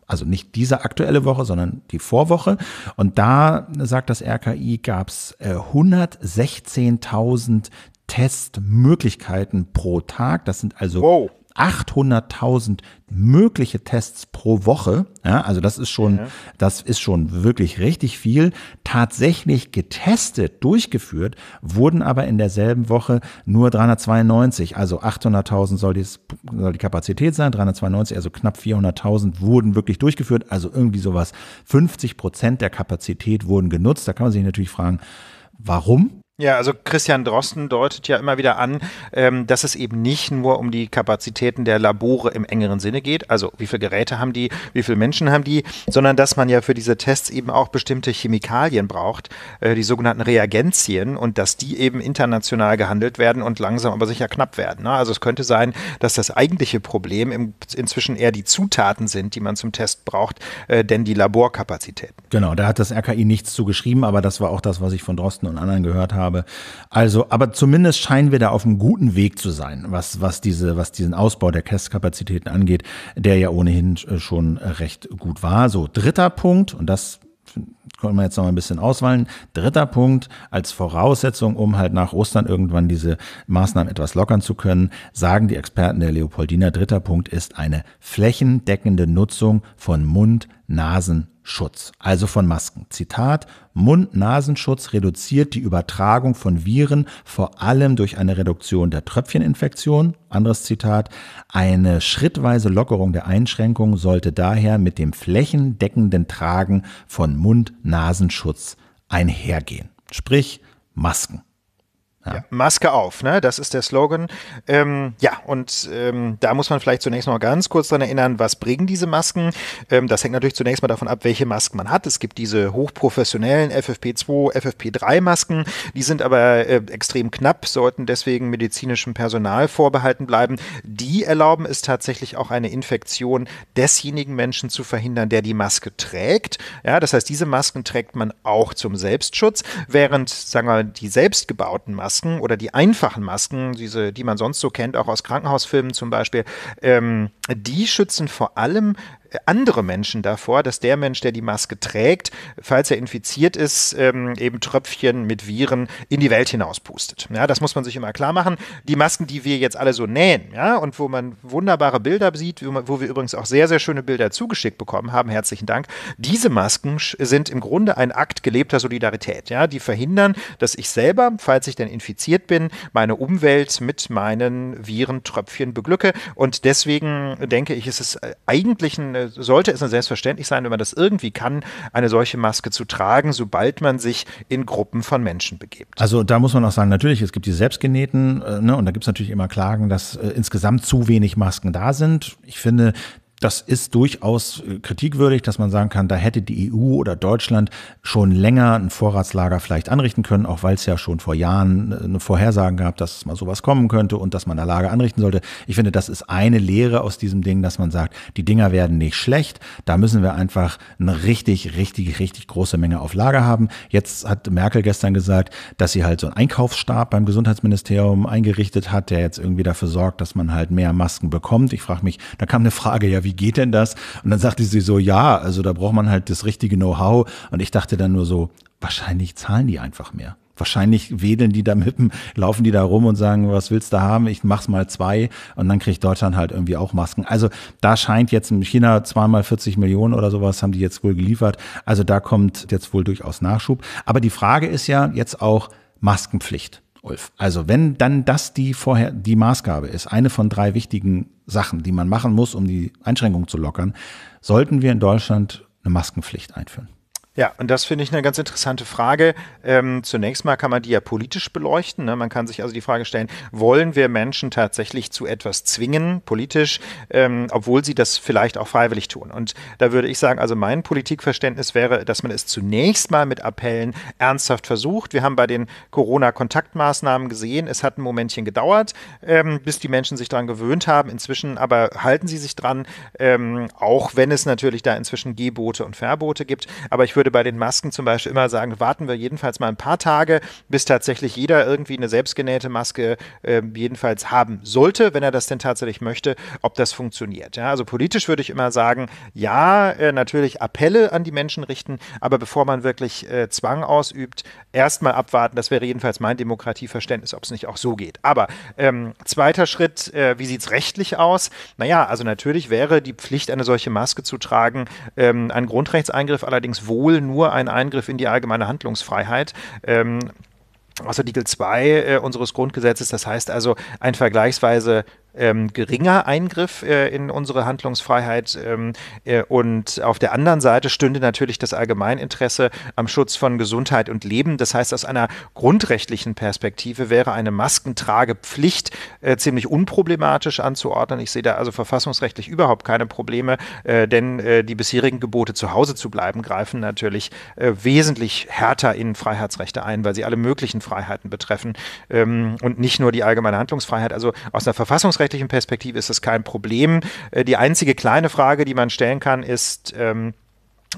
also nicht diese aktuelle Woche, sondern die Vorwoche. Und da sagt das RKI, gab es 116.000 Testmöglichkeiten pro Tag. Das sind also wow. 800.000 mögliche Tests pro Woche. Ja, also das ist schon, ja. das ist schon wirklich richtig viel. Tatsächlich getestet, durchgeführt, wurden aber in derselben Woche nur 392. Also 800.000 soll, dies, soll die Kapazität sein, 392, also knapp 400.000 wurden wirklich durchgeführt. Also irgendwie sowas. 50 Prozent der Kapazität wurden genutzt. Da kann man sich natürlich fragen, warum? Ja, also Christian Drosten deutet ja immer wieder an, ähm, dass es eben nicht nur um die Kapazitäten der Labore im engeren Sinne geht, also wie viele Geräte haben die, wie viele Menschen haben die, sondern dass man ja für diese Tests eben auch bestimmte Chemikalien braucht, äh, die sogenannten Reagenzien und dass die eben international gehandelt werden und langsam aber sicher knapp werden. Ne? Also es könnte sein, dass das eigentliche Problem im, inzwischen eher die Zutaten sind, die man zum Test braucht, äh, denn die Laborkapazitäten. Genau, da hat das RKI nichts zu geschrieben, aber das war auch das, was ich von Drosten und anderen gehört habe habe. Also, aber zumindest scheinen wir da auf einem guten Weg zu sein, was, was, diese, was diesen Ausbau der Testkapazitäten angeht, der ja ohnehin äh, schon recht gut war. So, dritter Punkt, und das können wir jetzt noch mal ein bisschen auswählen. Dritter Punkt, als Voraussetzung, um halt nach Ostern irgendwann diese Maßnahmen etwas lockern zu können, sagen die Experten der Leopoldina, dritter Punkt ist eine flächendeckende Nutzung von Mund, Nasen Schutz, also von Masken. Zitat, Mund-Nasenschutz reduziert die Übertragung von Viren vor allem durch eine Reduktion der Tröpfcheninfektion. Anderes Zitat, eine schrittweise Lockerung der Einschränkungen sollte daher mit dem flächendeckenden Tragen von Mund-Nasenschutz einhergehen. Sprich, Masken. Ja. Maske auf, ne? das ist der Slogan. Ähm, ja, und ähm, da muss man vielleicht zunächst mal ganz kurz dran erinnern, was bringen diese Masken? Ähm, das hängt natürlich zunächst mal davon ab, welche Masken man hat. Es gibt diese hochprofessionellen FFP2, FFP3-Masken, die sind aber äh, extrem knapp, sollten deswegen medizinischem Personal vorbehalten bleiben. Die erlauben es tatsächlich auch eine Infektion desjenigen Menschen zu verhindern, der die Maske trägt. Ja, das heißt, diese Masken trägt man auch zum Selbstschutz, während, sagen wir mal, die selbstgebauten Masken Masken oder die einfachen Masken, diese, die man sonst so kennt, auch aus Krankenhausfilmen zum Beispiel, ähm, die schützen vor allem andere Menschen davor, dass der Mensch, der die Maske trägt, falls er infiziert ist, ähm, eben Tröpfchen mit Viren in die Welt hinauspustet. Ja, das muss man sich immer klar machen. Die Masken, die wir jetzt alle so nähen, ja, und wo man wunderbare Bilder sieht, wo wir übrigens auch sehr, sehr schöne Bilder zugeschickt bekommen haben, herzlichen Dank. Diese Masken sind im Grunde ein Akt gelebter Solidarität. Ja, die verhindern, dass ich selber, falls ich denn infiziert bin, meine Umwelt mit meinen Virentröpfchen beglücke. Und deswegen denke ich, ist es äh, eigentlich ein eine, äh, sollte es selbstverständlich sein, wenn man das irgendwie kann, eine solche Maske zu tragen, sobald man sich in Gruppen von Menschen begebt. Also da muss man auch sagen, natürlich, es gibt die selbstgenähten, äh, ne, und da gibt es natürlich immer Klagen, dass äh, insgesamt zu wenig Masken da sind. Ich finde, das ist durchaus äh, kritikwürdig, dass man sagen kann, da hätte die EU oder Deutschland schon länger ein Vorratslager vielleicht anrichten können, auch weil es ja schon vor Jahren äh, eine Vorhersage gab, dass mal sowas kommen könnte und dass man da Lager anrichten sollte. Ich finde, das ist eine Lehre aus diesem Ding, dass man sagt, die Dinger werden nicht schlecht, da müssen wir einfach eine richtig, richtig, richtig große Menge auf Lager haben. Jetzt hat Merkel gestern gesagt, dass sie halt so einen Einkaufsstab beim Gesundheitsministerium eingerichtet hat, der jetzt irgendwie dafür sorgt, dass man halt mehr Masken bekommt. Ich frage mich, da kam eine Frage, ja, wie wie geht denn das? Und dann sagte sie so, ja, also da braucht man halt das richtige Know-how. Und ich dachte dann nur so, wahrscheinlich zahlen die einfach mehr. Wahrscheinlich wedeln die da mit dem, laufen die da rum und sagen, was willst du haben? Ich mach's mal zwei und dann kriegt Deutschland halt irgendwie auch Masken. Also da scheint jetzt in China zweimal 40 Millionen oder sowas haben die jetzt wohl geliefert. Also da kommt jetzt wohl durchaus Nachschub. Aber die Frage ist ja jetzt auch Maskenpflicht. Ulf. Also wenn dann das die vorher die Maßgabe ist, eine von drei wichtigen Sachen, die man machen muss, um die Einschränkung zu lockern, sollten wir in Deutschland eine Maskenpflicht einführen. Ja, und das finde ich eine ganz interessante Frage. Ähm, zunächst mal kann man die ja politisch beleuchten. Ne? Man kann sich also die Frage stellen, wollen wir Menschen tatsächlich zu etwas zwingen, politisch, ähm, obwohl sie das vielleicht auch freiwillig tun? Und da würde ich sagen, also mein Politikverständnis wäre, dass man es zunächst mal mit Appellen ernsthaft versucht. Wir haben bei den Corona-Kontaktmaßnahmen gesehen, es hat ein Momentchen gedauert, ähm, bis die Menschen sich daran gewöhnt haben. Inzwischen aber halten sie sich dran, ähm, auch wenn es natürlich da inzwischen Gebote und Verbote gibt. Aber ich würde bei den Masken zum Beispiel immer sagen, warten wir jedenfalls mal ein paar Tage, bis tatsächlich jeder irgendwie eine selbstgenähte Maske äh, jedenfalls haben sollte, wenn er das denn tatsächlich möchte, ob das funktioniert. Ja, also politisch würde ich immer sagen, ja, äh, natürlich Appelle an die Menschen richten, aber bevor man wirklich äh, Zwang ausübt, erstmal abwarten. Das wäre jedenfalls mein Demokratieverständnis, ob es nicht auch so geht. Aber ähm, zweiter Schritt, äh, wie sieht es rechtlich aus? Naja, also natürlich wäre die Pflicht, eine solche Maske zu tragen, ähm, ein Grundrechtseingriff, allerdings wohl wohl nur ein Eingriff in die allgemeine Handlungsfreiheit. Ähm, aus Artikel 2 äh, unseres Grundgesetzes. Das heißt also, ein vergleichsweise ähm, geringer Eingriff äh, in unsere Handlungsfreiheit. Ähm, äh, und auf der anderen Seite stünde natürlich das Allgemeininteresse am Schutz von Gesundheit und Leben. Das heißt, aus einer grundrechtlichen Perspektive wäre eine Maskentragepflicht äh, ziemlich unproblematisch anzuordnen. Ich sehe da also verfassungsrechtlich überhaupt keine Probleme, äh, denn äh, die bisherigen Gebote zu Hause zu bleiben greifen natürlich äh, wesentlich härter in Freiheitsrechte ein, weil sie alle möglichen Freiheiten betreffen ähm, und nicht nur die allgemeine Handlungsfreiheit. Also aus einer Verfassungsrechtlichen verfassungsrechtlichen Perspektive ist das kein Problem. Äh, die einzige kleine Frage, die man stellen kann, ist, ähm,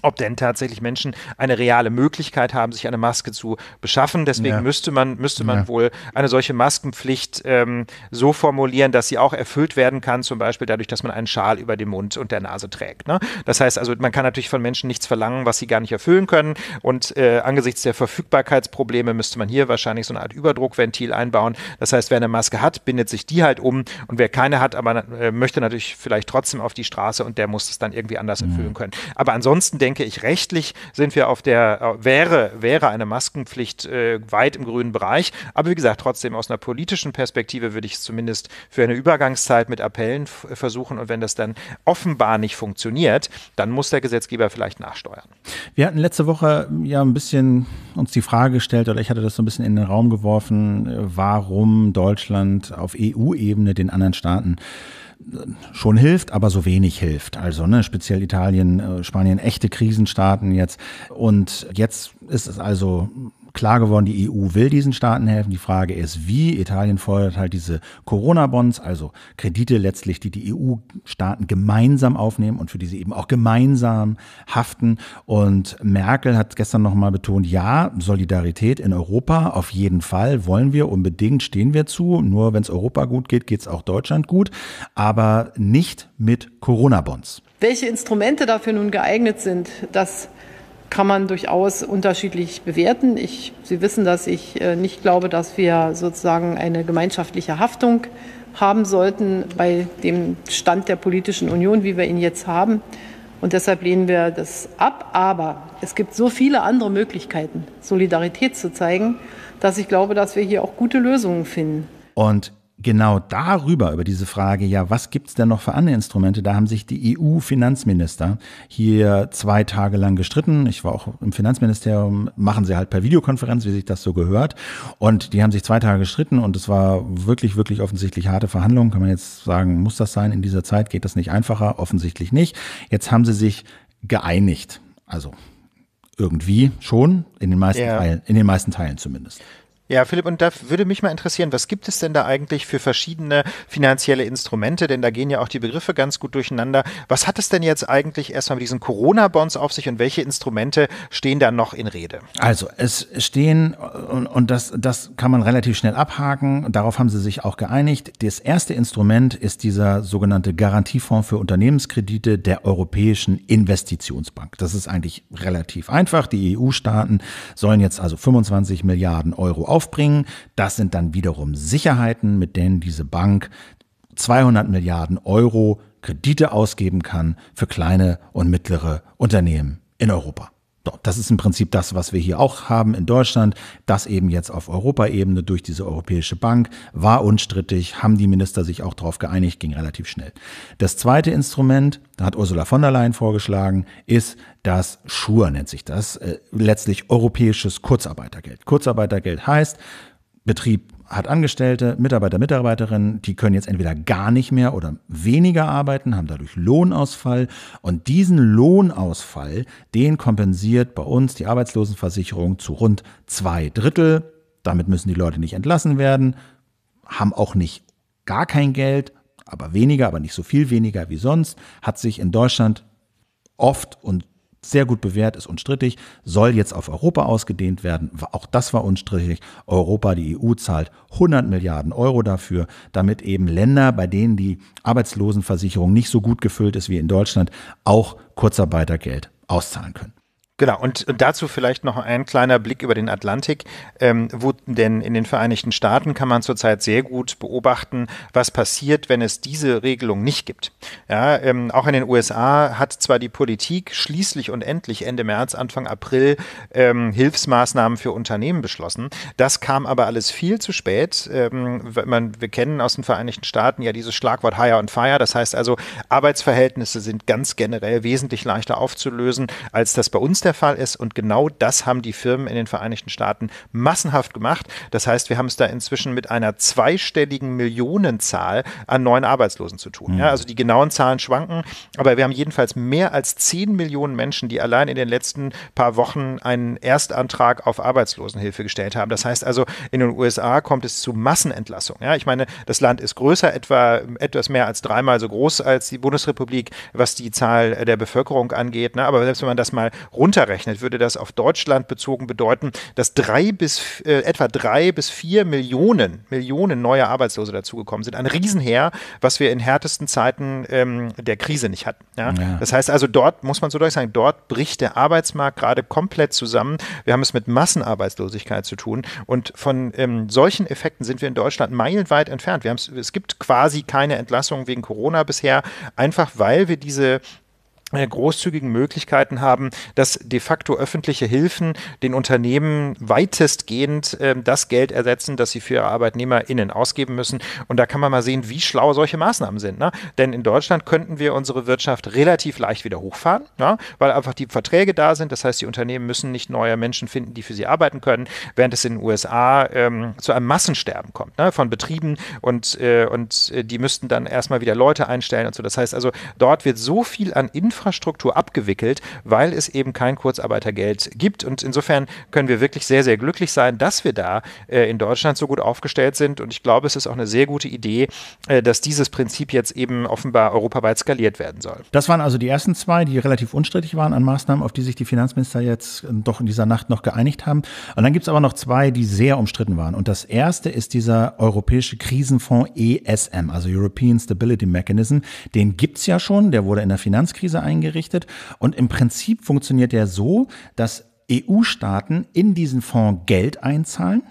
ob denn tatsächlich Menschen eine reale Möglichkeit haben, sich eine Maske zu beschaffen. Deswegen ja. müsste man, müsste man ja. wohl eine solche Maskenpflicht ähm, so formulieren, dass sie auch erfüllt werden kann, zum Beispiel dadurch, dass man einen Schal über dem Mund und der Nase trägt. Ne? Das heißt also, man kann natürlich von Menschen nichts verlangen, was sie gar nicht erfüllen können. Und äh, angesichts der Verfügbarkeitsprobleme müsste man hier wahrscheinlich so eine Art Überdruckventil einbauen. Das heißt, wer eine Maske hat, bindet sich die halt um und wer keine hat, aber äh, möchte natürlich vielleicht trotzdem auf die Straße und der muss es dann irgendwie anders mhm. erfüllen können. Aber ansonsten denke ich, rechtlich sind wir auf der, äh, wäre, wäre eine Maskenpflicht äh, weit im grünen Bereich. Aber wie gesagt, trotzdem aus einer politischen Perspektive würde ich es zumindest für eine Übergangszeit mit Appellen versuchen. Und wenn das dann offenbar nicht funktioniert, dann muss der Gesetzgeber vielleicht nachsteuern. Wir hatten letzte Woche hm, ja ein bisschen uns die Frage gestellt, oder ich hatte das so ein bisschen in den Raum geworfen, äh, warum Deutschland auf EU-Ebene den anderen Staaten schon hilft, aber so wenig hilft. Also ne, speziell Italien, äh, Spanien, echte Krisenstaaten jetzt. Und jetzt ist es also klar geworden, die EU will diesen Staaten helfen. Die Frage ist, wie? Italien fordert halt diese Corona-Bonds, also Kredite letztlich, die die EU-Staaten gemeinsam aufnehmen und für die sie eben auch gemeinsam haften. Und Merkel hat gestern nochmal betont, ja, Solidarität in Europa, auf jeden Fall wollen wir unbedingt, stehen wir zu. Nur wenn es Europa gut geht, geht es auch Deutschland gut, aber nicht mit Corona-Bonds. Welche Instrumente dafür nun geeignet sind, dass kann man durchaus unterschiedlich bewerten. Ich, Sie wissen, dass ich äh, nicht glaube, dass wir sozusagen eine gemeinschaftliche Haftung haben sollten bei dem Stand der politischen Union, wie wir ihn jetzt haben. Und deshalb lehnen wir das ab. Aber es gibt so viele andere Möglichkeiten, Solidarität zu zeigen, dass ich glaube, dass wir hier auch gute Lösungen finden. Und genau darüber, über diese Frage, ja, was gibt es denn noch für andere Instrumente, da haben sich die EU-Finanzminister hier zwei Tage lang gestritten. Ich war auch im Finanzministerium, machen sie halt per Videokonferenz, wie sich das so gehört. Und die haben sich zwei Tage gestritten und es war wirklich, wirklich offensichtlich harte Verhandlungen. Kann man jetzt sagen, muss das sein in dieser Zeit? Geht das nicht einfacher? Offensichtlich nicht. Jetzt haben sie sich geeinigt. Also irgendwie schon, in den meisten ja. Teilen, in den meisten Teilen zumindest. Ja, Philipp, und da würde mich mal interessieren, was gibt es denn da eigentlich für verschiedene finanzielle Instrumente? Denn da gehen ja auch die Begriffe ganz gut durcheinander. Was hat es denn jetzt eigentlich erstmal mit diesen Corona-Bonds auf sich und welche Instrumente stehen da noch in Rede? Also, es stehen, und, und das, das kann man relativ schnell abhaken, darauf haben sie sich auch geeinigt. Das erste Instrument ist dieser sogenannte Garantiefonds für Unternehmenskredite der Europäischen Investitionsbank. Das ist eigentlich relativ einfach. Die EU-Staaten sollen jetzt also 25 Milliarden Euro auf aufbringen. Das sind dann wiederum Sicherheiten, mit denen diese Bank 200 Milliarden Euro Kredite ausgeben kann für kleine und mittlere Unternehmen in Europa. Das ist im Prinzip das, was wir hier auch haben in Deutschland. Das eben jetzt auf Europaebene durch diese Europäische Bank war unstrittig, haben die Minister sich auch darauf geeinigt, ging relativ schnell. Das zweite Instrument, da hat Ursula von der Leyen vorgeschlagen, ist das Schur, nennt sich das, äh, letztlich europäisches Kurzarbeitergeld. Kurzarbeitergeld heißt, Betrieb hat Angestellte, Mitarbeiter, Mitarbeiterinnen, die können jetzt entweder gar nicht mehr oder weniger arbeiten, haben dadurch Lohnausfall. Und diesen Lohnausfall, den kompensiert bei uns die Arbeitslosenversicherung zu rund zwei Drittel. Damit müssen die Leute nicht entlassen werden, haben auch nicht gar kein Geld, aber weniger, aber nicht so viel weniger wie sonst, hat sich in Deutschland oft und sehr gut bewährt, ist unstrittig, soll jetzt auf Europa ausgedehnt werden. Auch das war unstrittig. Europa, die EU zahlt 100 Milliarden Euro dafür, damit eben Länder, bei denen die Arbeitslosenversicherung nicht so gut gefüllt ist wie in Deutschland, auch Kurzarbeitergeld auszahlen können. Genau, und, und, dazu vielleicht noch ein kleiner Blick über den Atlantik, ähm, wo denn in den Vereinigten Staaten kann man zurzeit sehr gut beobachten, was passiert, wenn es diese Regelung nicht gibt. Ja, ähm, auch in den USA hat zwar die Politik schließlich und endlich Ende März, Anfang April ähm, Hilfsmaßnahmen für Unternehmen beschlossen. Das kam aber alles viel zu spät. Ähm, man, wir kennen aus den Vereinigten Staaten ja dieses Schlagwort Hire and Fire. Das heißt also, Arbeitsverhältnisse sind ganz generell wesentlich leichter aufzulösen, als das bei uns der der Fall ist. Und genau das haben die Firmen in den Vereinigten Staaten massenhaft gemacht. Das heißt, wir haben es da inzwischen mit einer zweistelligen Millionenzahl an neuen Arbeitslosen zu tun. Ja, mhm. also die genauen Zahlen schwanken, aber wir haben jedenfalls mehr als 10 Millionen Menschen, die allein in den letzten paar Wochen einen Erstantrag auf Arbeitslosenhilfe gestellt haben. Das heißt also, in den USA kommt es zu Massenentlassungen. Ja, ich meine, das Land ist größer, etwa etwas mehr als dreimal so groß als die Bundesrepublik, was die Zahl der Bevölkerung angeht. Ne? Aber selbst wenn man das mal runter runterrechnet, würde das auf Deutschland bezogen bedeuten, dass drei bis, äh, etwa drei bis vier Millionen, Millionen neue Arbeitslose dazugekommen sind. Ein Riesenheer, was wir in härtesten Zeiten ähm, der Krise nicht hatten. Ja? Ja. Das heißt also, dort muss man so deutlich sagen, dort bricht der Arbeitsmarkt gerade komplett zusammen. Wir haben es mit Massenarbeitslosigkeit zu tun und von ähm, solchen Effekten sind wir in Deutschland meilenweit entfernt. Wir es gibt quasi keine Entlassungen wegen Corona bisher, einfach weil wir diese äh, großzügigen Möglichkeiten haben, dass de facto öffentliche Hilfen den Unternehmen weitestgehend äh, das Geld ersetzen, das sie für ihre ArbeitnehmerInnen ausgeben müssen. Und da kann man mal sehen, wie schlau solche Maßnahmen sind. Ne? Denn in Deutschland könnten wir unsere Wirtschaft relativ leicht wieder hochfahren, ne? weil einfach die Verträge da sind. Das heißt, die Unternehmen müssen nicht neue Menschen finden, die für sie arbeiten können, während es in den USA ähm, zu einem Massensterben kommt ne? von Betrieben und, äh, und äh, die müssten dann erstmal wieder Leute einstellen und so. Das heißt also, dort wird so viel an Info Infrastruktur abgewickelt, weil es eben kein Kurzarbeitergeld gibt. Und insofern können wir wirklich sehr, sehr glücklich sein, dass wir da äh, in Deutschland so gut aufgestellt sind. Und ich glaube, es ist auch eine sehr gute Idee, äh, dass dieses Prinzip jetzt eben offenbar europaweit skaliert werden soll. Das waren also die ersten zwei, die relativ unstrittig waren an Maßnahmen, auf die sich die Finanzminister jetzt äh, doch in dieser Nacht noch geeinigt haben. Und dann gibt es aber noch zwei, die sehr umstritten waren. Und das erste ist dieser europäische Krisenfonds ESM, also European Stability Mechanism. Den gibt es ja schon, der wurde in der Finanzkrise eingestellt eingerichtet. Und im Prinzip funktioniert der so, dass EU-Staaten in diesen Fonds Geld einzahlen.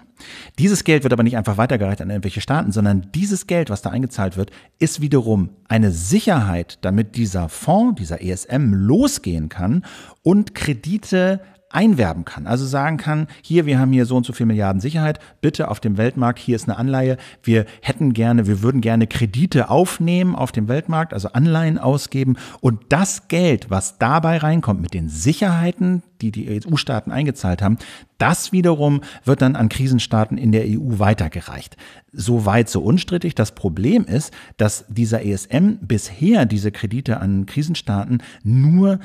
Dieses Geld wird aber nicht einfach weitergereicht an irgendwelche Staaten, sondern dieses Geld, was da eingezahlt wird, ist wiederum eine Sicherheit, damit dieser Fonds, dieser ESM losgehen kann und Kredite einwerben kann. Also sagen kann, hier, wir haben hier so und so viel Milliarden Sicherheit, bitte auf dem Weltmarkt, hier ist eine Anleihe, wir hätten gerne, wir würden gerne Kredite aufnehmen auf dem Weltmarkt, also Anleihen ausgeben und das Geld, was dabei reinkommt mit den Sicherheiten, die die EU-Staaten eingezahlt haben, das wiederum wird dann an Krisenstaaten in der EU weitergereicht. So weit, so unstrittig. Das Problem ist, dass dieser ESM bisher diese Kredite an Krisenstaaten nur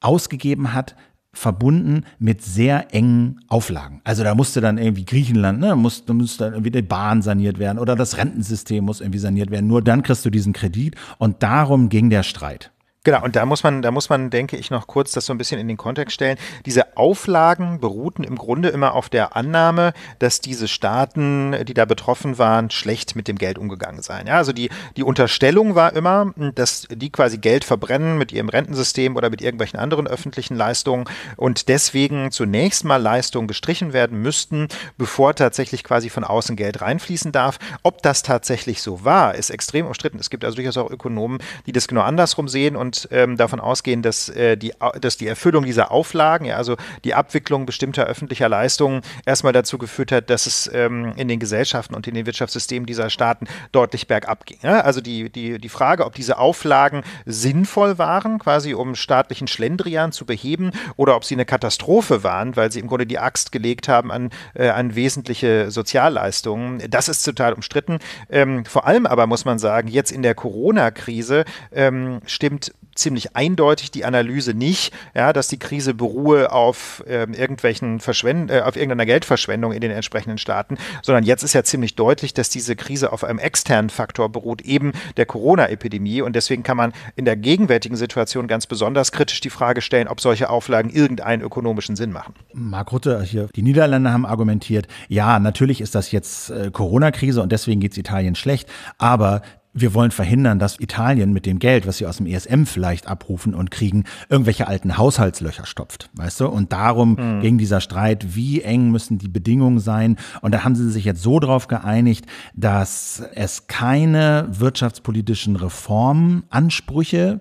ausgegeben hat, verbunden mit sehr engen Auflagen. Also da musste dann irgendwie Griechenland, ne, musste, musste dann irgendwie die Bahn saniert werden oder das Rentensystem muss irgendwie saniert werden. Nur dann kriegst du diesen Kredit und darum ging der Streit. Genau, und da muss man, da muss man, denke ich, noch kurz das so ein bisschen in den Kontext stellen. Diese Auflagen beruhten im Grunde immer auf der Annahme, dass diese Staaten, die da betroffen waren, schlecht mit dem Geld umgegangen seien. Ja, also die, die Unterstellung war immer, dass die quasi Geld verbrennen mit ihrem Rentensystem oder mit irgendwelchen anderen öffentlichen Leistungen und deswegen zunächst mal Leistungen gestrichen werden müssten, bevor tatsächlich quasi von außen Geld reinfließen darf. Ob das tatsächlich so war, ist extrem umstritten. Es gibt also durchaus auch Ökonomen, die das genau andersrum sehen und und ähm, davon ausgehen, dass, äh, die, dass die Erfüllung dieser Auflagen, ja, also die Abwicklung bestimmter öffentlicher Leistungen, erstmal dazu geführt hat, dass es ähm, in den Gesellschaften und in den Wirtschaftssystemen dieser Staaten deutlich bergab ging. Ne? Also die, die, die Frage, ob diese Auflagen sinnvoll waren, quasi um staatlichen Schlendrian zu beheben, oder ob sie eine Katastrophe waren, weil sie im Grunde die Axt gelegt haben an, äh, an wesentliche Sozialleistungen, das ist total umstritten. Ähm, vor allem aber muss man sagen, jetzt in der Corona-Krise ähm, stimmt ziemlich eindeutig die Analyse nicht, ja, dass die Krise beruhe auf ähm, irgendwelchen Verschwend äh, auf irgendeiner Geldverschwendung in den entsprechenden Staaten, sondern jetzt ist ja ziemlich deutlich, dass diese Krise auf einem externen Faktor beruht, eben der Corona-Epidemie. Und deswegen kann man in der gegenwärtigen Situation ganz besonders kritisch die Frage stellen, ob solche Auflagen irgendeinen ökonomischen Sinn machen. Mark Rutte, hier, die Niederländer haben argumentiert, ja, natürlich ist das jetzt äh, Corona-Krise und deswegen geht es Italien schlecht, aber wir wollen verhindern, dass Italien mit dem Geld, was sie aus dem ESM vielleicht abrufen und kriegen, irgendwelche alten Haushaltslöcher stopft, weißt du? Und darum mhm. ging dieser Streit, wie eng müssen die Bedingungen sein? Und da haben sie sich jetzt so drauf geeinigt, dass es keine wirtschaftspolitischen Reformansprüche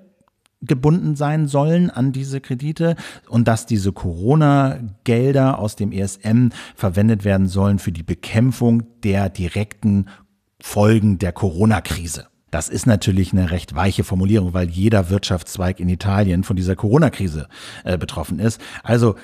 gebunden sein sollen an diese Kredite und dass diese Corona-Gelder aus dem ESM verwendet werden sollen für die Bekämpfung der direkten Folgen der Corona-Krise. Das ist natürlich eine recht weiche Formulierung, weil jeder Wirtschaftszweig in Italien von dieser Corona-Krise äh, betroffen ist. Also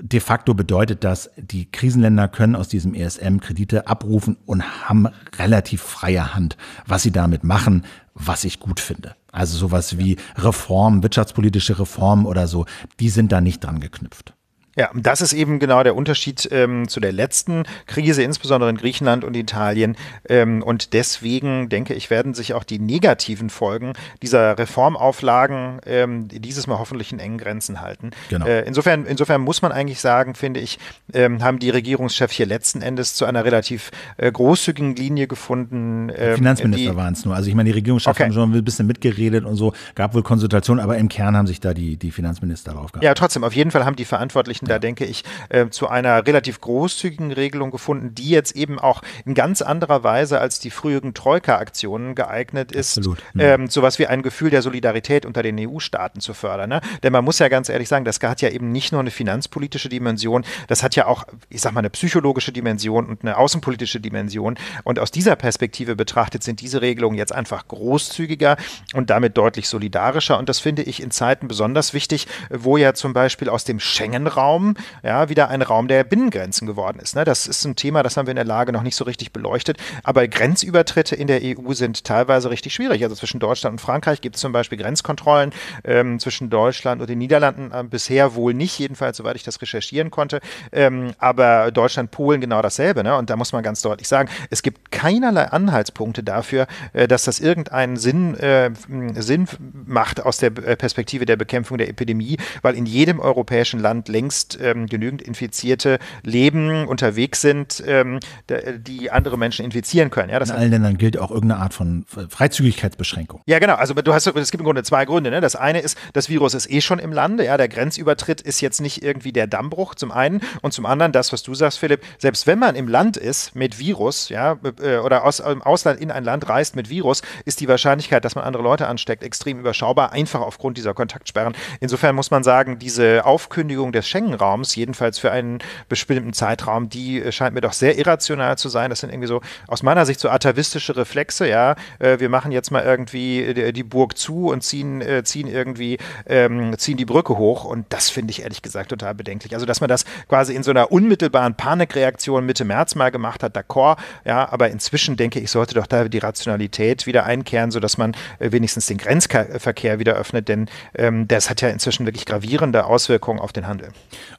de facto bedeutet das, die Krisenländer können aus diesem ESM Kredite abrufen und haben relativ freie Hand, was sie damit machen, was ich gut finde. Also sowas wie Reformen, wirtschaftspolitische Reformen oder so, die sind da nicht dran geknüpft. Ja, das ist eben genau der Unterschied ähm, zu der letzten Krise, insbesondere in Griechenland und Italien. Ähm, und deswegen denke ich, werden sich auch die negativen Folgen dieser Reformauflagen ähm, dieses Mal hoffentlich in engen Grenzen halten. Genau. Äh, insofern, insofern muss man eigentlich sagen, finde ich, ähm, haben die Regierungschefs hier letzten Endes zu einer relativ äh, großzügigen Linie gefunden. Ähm, Finanzminister waren es nur. Also ich meine, die Regierungschefs okay. haben schon ein bisschen mitgeredet und so, gab wohl Konsultationen, aber im Kern haben sich da die, die Finanzminister drauf gehabt. Ja, trotzdem, auf jeden Fall haben die Verantwortlichen da denke ich, äh, zu einer relativ großzügigen Regelung gefunden, die jetzt eben auch in ganz anderer Weise als die früheren Troika-Aktionen geeignet ist, Absolut, ja. Mhm. ähm, sowas wie ein Gefühl der Solidarität unter den EU-Staaten zu fördern. Ne? Denn man muss ja ganz ehrlich sagen, das hat ja eben nicht nur eine finanzpolitische Dimension, das hat ja auch, ich sag mal, eine psychologische Dimension und eine außenpolitische Dimension. Und aus dieser Perspektive betrachtet sind diese Regelungen jetzt einfach großzügiger und damit deutlich solidarischer. Und das finde ich in Zeiten besonders wichtig, wo ja zum Beispiel aus dem Schengen-Raum Raum ja, wieder ein Raum der Binnengrenzen geworden ist. Ne? Das ist ein Thema, das haben wir in der Lage noch nicht so richtig beleuchtet. Aber Grenzübertritte in der EU sind teilweise richtig schwierig. Also zwischen Deutschland und Frankreich gibt es zum Beispiel Grenzkontrollen, ähm, zwischen Deutschland und den Niederlanden äh, bisher wohl nicht, jedenfalls soweit ich das recherchieren konnte. Ähm, aber Deutschland, Polen genau dasselbe. Ne? Und da muss man ganz deutlich sagen, es gibt keinerlei Anhaltspunkte dafür, äh, dass das irgendeinen Sinn, äh, Sinn macht aus der äh, Perspektive der Bekämpfung der Epidemie, weil in jedem europäischen Land längst selbst ähm, genügend Infizierte leben, unterwegs sind, ähm, äh, die andere Menschen infizieren können. Ja, in allen Ländern gilt auch irgendeine Art von Freizügigkeitsbeschränkung. Ja, genau. Also du hast, es gibt im Grunde zwei Gründe. Ne? Das eine ist, das Virus ist eh schon im Lande. Ja, der Grenzübertritt ist jetzt nicht irgendwie der Dammbruch zum einen und zum anderen das, was du sagst, Philipp. Selbst wenn man im Land ist mit Virus, ja, äh, oder aus im Ausland in ein Land reist mit Virus, ist die Wahrscheinlichkeit, dass man andere Leute ansteckt, extrem überschaubar, einfach aufgrund dieser Kontaktsperren. Insofern muss man sagen, diese Aufkündigung des Schengen engen Raums, jedenfalls für einen bestimmten Zeitraum, die äh, scheint mir doch sehr irrational zu sein. Das sind irgendwie so aus meiner Sicht so atavistische Reflexe, ja. Äh, wir machen jetzt mal irgendwie äh, die Burg zu und ziehen, ziehen irgendwie, ähm, ziehen die Brücke hoch. Und das finde ich ehrlich gesagt total bedenklich. Also, dass man das quasi in so einer unmittelbaren Panikreaktion Mitte März mal gemacht hat, d'accord, ja, aber inzwischen denke ich, sollte doch da die Rationalität wieder einkehren, sodass man wenigstens den Grenzverkehr wieder öffnet, denn ähm, das hat ja inzwischen wirklich gravierende Auswirkungen auf den Handel.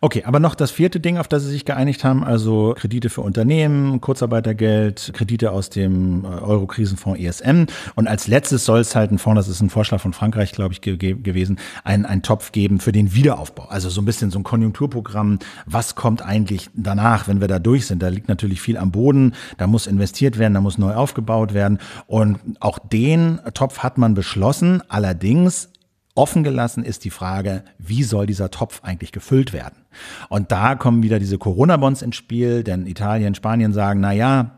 Okay, aber noch das vierte Ding, auf das Sie sich geeinigt haben, also Kredite für Unternehmen, Kurzarbeitergeld, Kredite aus dem äh, Euro-Krisenfonds ESM. Und als letztes soll es halt ein Fonds, das ist ein Vorschlag von Frankreich, glaube ich, ge gewesen, einen, einen Topf geben für den Wiederaufbau. Also so ein bisschen so ein Konjunkturprogramm. Was kommt eigentlich danach, wenn wir da durch sind? Da liegt natürlich viel am Boden. Da muss investiert werden, da muss neu aufgebaut werden. Und auch den Topf hat man beschlossen. Allerdings Offen gelassen ist die Frage, wie soll dieser Topf eigentlich gefüllt werden? Und da kommen wieder diese Corona-Bonds ins Spiel, denn Italien, Spanien sagen, na ja,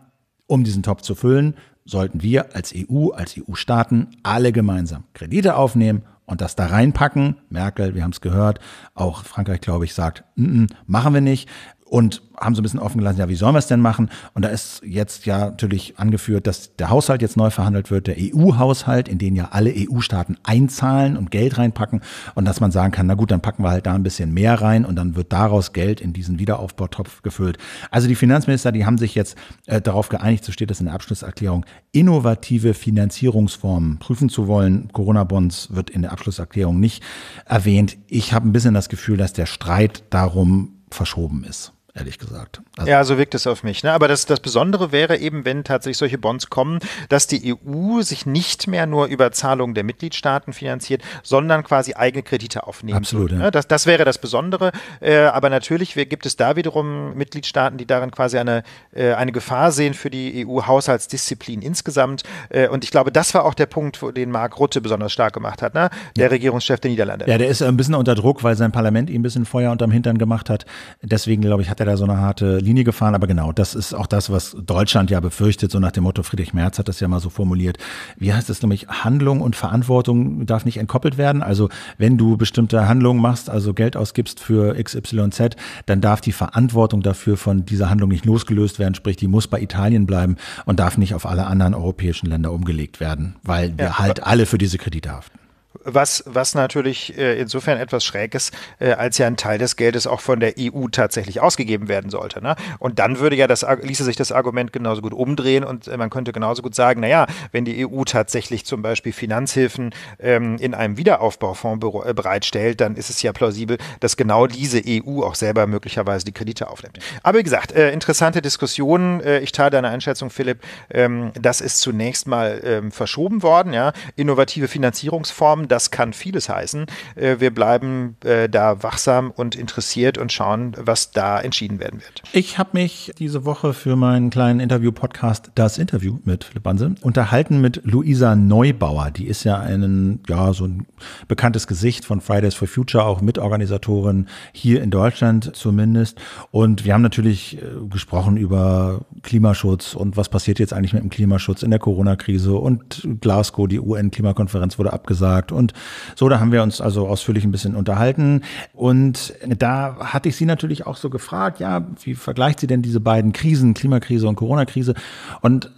um diesen Topf zu füllen, sollten wir als EU, als EU-Staaten alle gemeinsam Kredite aufnehmen und das da reinpacken. Merkel, wir haben es gehört, auch Frankreich, glaube ich, sagt, n -n, machen wir nicht und haben so ein bisschen offen gelassen, ja, wie sollen wir es denn machen? Und da ist jetzt ja natürlich angeführt, dass der Haushalt jetzt neu verhandelt wird, der EU-Haushalt, in den ja alle EU-Staaten einzahlen und Geld reinpacken und dass man sagen kann, na gut, dann packen wir halt da ein bisschen mehr rein und dann wird daraus Geld in diesen Wiederaufbautopf gefüllt. Also die Finanzminister, die haben sich jetzt äh, darauf geeinigt, so steht das in der Abschlusserklärung, innovative Finanzierungsformen prüfen zu wollen. Corona-Bonds wird in der Abschlusserklärung nicht erwähnt. Ich habe ein bisschen das Gefühl, dass der Streit darum verschoben ist ehrlich gesagt. Also ja, so wirkt es auf mich. Ne? Aber das, das Besondere wäre eben, wenn tatsächlich solche Bonds kommen, dass die EU sich nicht mehr nur über Zahlungen der Mitgliedstaaten finanziert, sondern quasi eigene Kredite aufnimmt. Absolut. Wird, ne? das, das wäre das Besondere. Äh, aber natürlich gibt es da wiederum Mitgliedstaaten, die darin quasi eine, äh, eine Gefahr sehen für die EU-Haushaltsdisziplin insgesamt. Äh, und ich glaube, das war auch der Punkt, den Mark Rutte besonders stark gemacht hat, ne? der ja. Regierungschef der Niederlande. Ja, der ist ein bisschen unter Druck, weil sein Parlament ihm ein bisschen Feuer unterm Hintern gemacht hat. Deswegen, glaube ich, hat er da so eine harte Linie gefahren. Aber genau, das ist auch das, was Deutschland ja befürchtet, so nach dem Motto, Friedrich Merz hat das ja mal so formuliert. Wie heißt es nämlich? Handlung und Verantwortung darf nicht entkoppelt werden. Also wenn du bestimmte Handlungen machst, also Geld ausgibst für XYZ, dann darf die Verantwortung dafür von dieser Handlung nicht losgelöst werden. Sprich, die muss bei Italien bleiben und darf nicht auf alle anderen europäischen Länder umgelegt werden, weil wir ja, halt alle für diese Kredite haften. Was, was natürlich äh, insofern etwas schräg ist, äh, als ja ein Teil des Geldes auch von der EU tatsächlich ausgegeben werden sollte. Ne? Und dann würde ja das, ließe sich das Argument genauso gut umdrehen und äh, man könnte genauso gut sagen, naja, wenn die EU tatsächlich zum Beispiel Finanzhilfen ähm, in einem Wiederaufbaufonds äh, bereitstellt, dann ist es ja plausibel, dass genau diese EU auch selber möglicherweise die Kredite aufnimmt. Aber wie gesagt, äh, interessante Diskussionen. Äh, ich teile deine Einschätzung, Philipp. Ähm, das ist zunächst mal ähm, verschoben worden. Ja? Innovative Finanzierungsformen das kann vieles heißen. Äh, wir bleiben äh, da wachsam und interessiert und schauen, was da entschieden werden wird. Ich habe mich diese Woche für meinen kleinen Interview-Podcast Das Interview mit Philipp Banse unterhalten mit Luisa Neubauer. Die ist ja einen, ja, so ein bekanntes Gesicht von Fridays for Future, auch Mitorganisatorin hier in Deutschland zumindest. Und wir haben natürlich äh, gesprochen über Klimaschutz und was passiert jetzt eigentlich mit dem Klimaschutz in der Corona-Krise und Glasgow, die UN-Klimakonferenz wurde abgesagt und und so, da haben wir uns also ausführlich ein bisschen unterhalten. Und da hatte ich sie natürlich auch so gefragt, ja, wie vergleicht sie denn diese beiden Krisen, Klimakrise und Corona-Krise? Und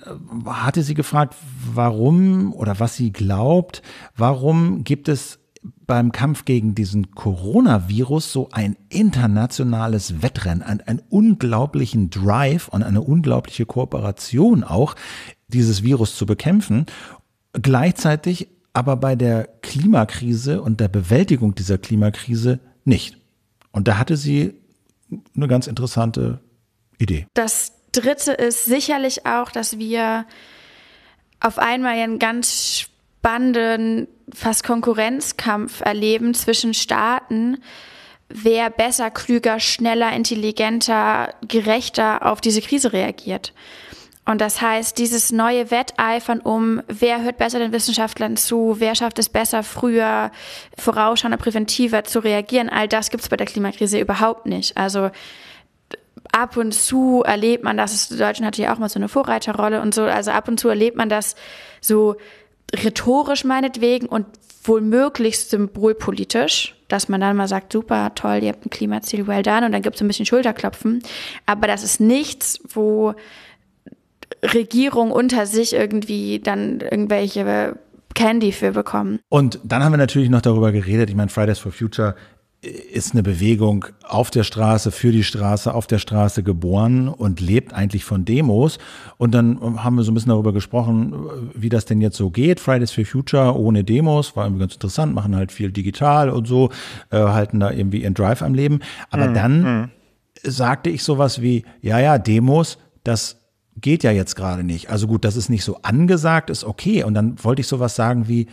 äh, hatte sie gefragt, warum oder was sie glaubt, warum gibt es beim Kampf gegen diesen Coronavirus so ein internationales Wettrennen, einen, einen unglaublichen Drive und eine unglaubliche Kooperation auch, dieses Virus zu bekämpfen. Gleichzeitig aber bei der Klimakrise und der Bewältigung dieser Klimakrise nicht. Und da hatte sie eine ganz interessante Idee. Das Dritte ist sicherlich auch, dass wir auf einmal einen ganz spannenden, fast Konkurrenzkampf erleben zwischen Staaten, wer besser, klüger, schneller, intelligenter, gerechter auf diese Krise reagiert. Und das heißt, dieses neue Wetteifern um, wer hört besser den Wissenschaftlern zu, wer schafft es besser, früher, vorausschauender, präventiver zu reagieren, all das gibt es bei der Klimakrise überhaupt nicht. Also ab und zu erlebt man das, Deutschland hatte ja auch mal so eine Vorreiterrolle und so, also ab und zu erlebt man das so rhetorisch meinetwegen und wohl möglichst symbolpolitisch, dass man dann mal sagt, super, toll, ihr habt ein Klimaziel, well done, und dann gibt es ein bisschen Schulterklopfen. Aber das ist nichts, wo Regierung unter sich irgendwie dann irgendwelche Candy für bekommen. Und dann haben wir natürlich noch darüber geredet, ich meine, Fridays for Future ist eine Bewegung auf der Straße, für die Straße, auf der Straße geboren und lebt eigentlich von Demos. Und dann haben wir so ein bisschen darüber gesprochen, wie das denn jetzt so geht. Fridays for Future ohne Demos war irgendwie ganz interessant, machen halt viel digital und so, äh, halten da irgendwie ihren Drive am Leben. Aber mhm. dann mhm. sagte ich sowas wie, ja, ja, Demos, das geht ja jetzt gerade nicht. Also gut, dass es nicht so angesagt ist, okay. Und dann wollte ich sowas sagen wie,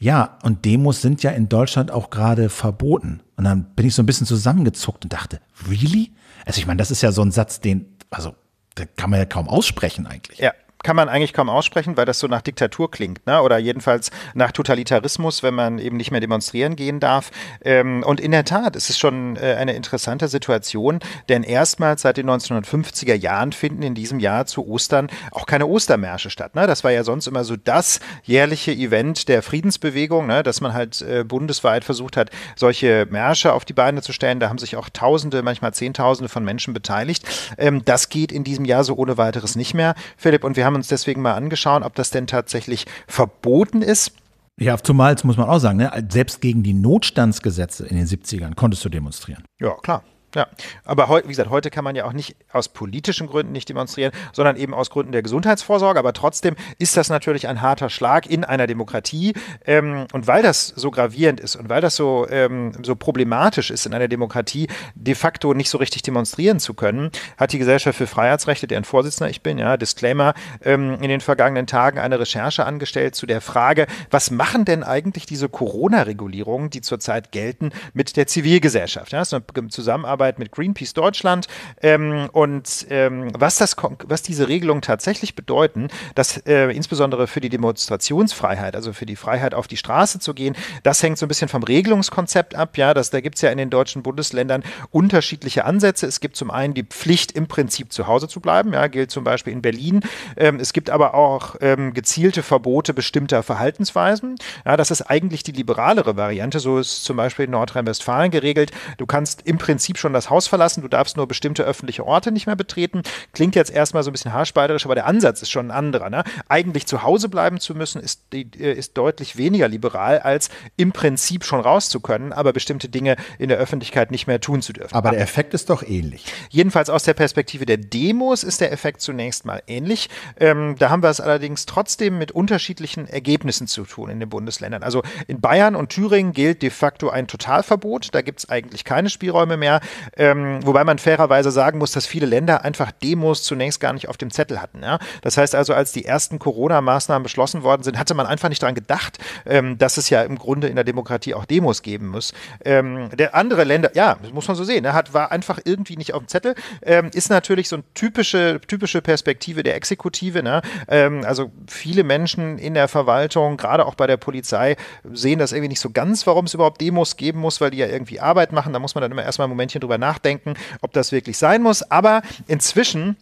ja, und Demos sind ja in Deutschland auch gerade verboten. Und dann bin ich so ein bisschen zusammengezuckt und dachte, really? Also ich meine, das ist ja so ein Satz, den, also, da kann man ja kaum aussprechen eigentlich. Ja, kann man eigentlich kaum aussprechen, weil das so nach Diktatur klingt, ne? oder jedenfalls nach Totalitarismus, wenn man eben nicht mehr demonstrieren gehen darf. Ähm, und in der Tat ist es schon äh, eine interessante Situation, denn erstmals seit den 1950er Jahren finden in diesem Jahr zu Ostern auch keine Ostermärsche statt. Ne? Das war ja sonst immer so das jährliche Event der Friedensbewegung, ne? dass man halt äh, bundesweit versucht hat, solche Märsche auf die Beine zu stellen. Da haben sich auch Tausende, manchmal Zehntausende von Menschen beteiligt. Ähm, das geht in diesem Jahr so ohne weiteres nicht mehr, Philipp. Und wir haben haben uns deswegen mal angeschaut, ob das denn tatsächlich verboten ist. Ja, zumal, das muss man auch sagen, ne, selbst gegen die Notstandsgesetze in den 70ern konntest du demonstrieren. Ja, klar. Ja, aber heu, wie gesagt, heute kann man ja auch nicht aus politischen Gründen nicht demonstrieren, sondern eben aus Gründen der Gesundheitsvorsorge. Aber trotzdem ist das natürlich ein harter Schlag in einer Demokratie. Ähm, und weil das so gravierend ist und weil das so, ähm, so problematisch ist, in einer Demokratie de facto nicht so richtig demonstrieren zu können, hat die Gesellschaft für Freiheitsrechte, deren Vorsitzender ich bin, ja, Disclaimer, ähm, in den vergangenen Tagen eine Recherche angestellt zu der Frage, was machen denn eigentlich diese Corona-Regulierungen, die zurzeit gelten, mit der Zivilgesellschaft? Ja, das ist eine Zusammenarbeit Zusammenarbeit mit Greenpeace Deutschland. Ähm, und ähm, was, das, was diese Regelungen tatsächlich bedeuten, dass äh, insbesondere für die Demonstrationsfreiheit, also für die Freiheit auf die Straße zu gehen, das hängt so ein bisschen vom Regelungskonzept ab. Ja, das, da gibt es ja in den deutschen Bundesländern unterschiedliche Ansätze. Es gibt zum einen die Pflicht, im Prinzip zu Hause zu bleiben. Ja, gilt zum Beispiel in Berlin. Ähm, es gibt aber auch ähm, gezielte Verbote bestimmter Verhaltensweisen. Ja, das ist eigentlich die liberalere Variante. So ist zum Beispiel in Nordrhein-Westfalen geregelt. Du kannst im Prinzip schon schon das Haus verlassen, du darfst nur bestimmte öffentliche Orte nicht mehr betreten. Klingt jetzt erstmal so ein bisschen haarspalterisch, aber der Ansatz ist schon ein anderer. Ne? Eigentlich zu Hause bleiben zu müssen, ist, äh, ist deutlich weniger liberal, als im Prinzip schon raus zu können, aber bestimmte Dinge in der Öffentlichkeit nicht mehr tun zu dürfen. Aber der Effekt ist doch ähnlich. Jedenfalls aus der Perspektive der Demos ist der Effekt zunächst mal ähnlich. Ähm, da haben wir es allerdings trotzdem mit unterschiedlichen Ergebnissen zu tun in den Bundesländern. Also in Bayern und Thüringen gilt de facto ein Totalverbot. Da gibt es eigentlich keine Spielräume mehr. Ähm, wobei man fairerweise sagen muss, dass viele Länder einfach Demos zunächst gar nicht auf dem Zettel hatten. Ja? Das heißt also, als die ersten Corona-Maßnahmen beschlossen worden sind, hatte man einfach nicht daran gedacht, ähm, dass es ja im Grunde in der Demokratie auch Demos geben muss. Ähm, der andere Länder, ja, muss man so sehen, ne? hat, war einfach irgendwie nicht auf dem Zettel. Ähm, ist natürlich so eine typische, typische Perspektive der Exekutive. Ne? Ähm, also viele Menschen in der Verwaltung, gerade auch bei der Polizei, sehen das irgendwie nicht so ganz, warum es überhaupt Demos geben muss, weil die ja irgendwie Arbeit machen. Da muss man dann immer erstmal ein Momentchen drüber drüber nachdenken, ob das wirklich sein muss. Aber inzwischen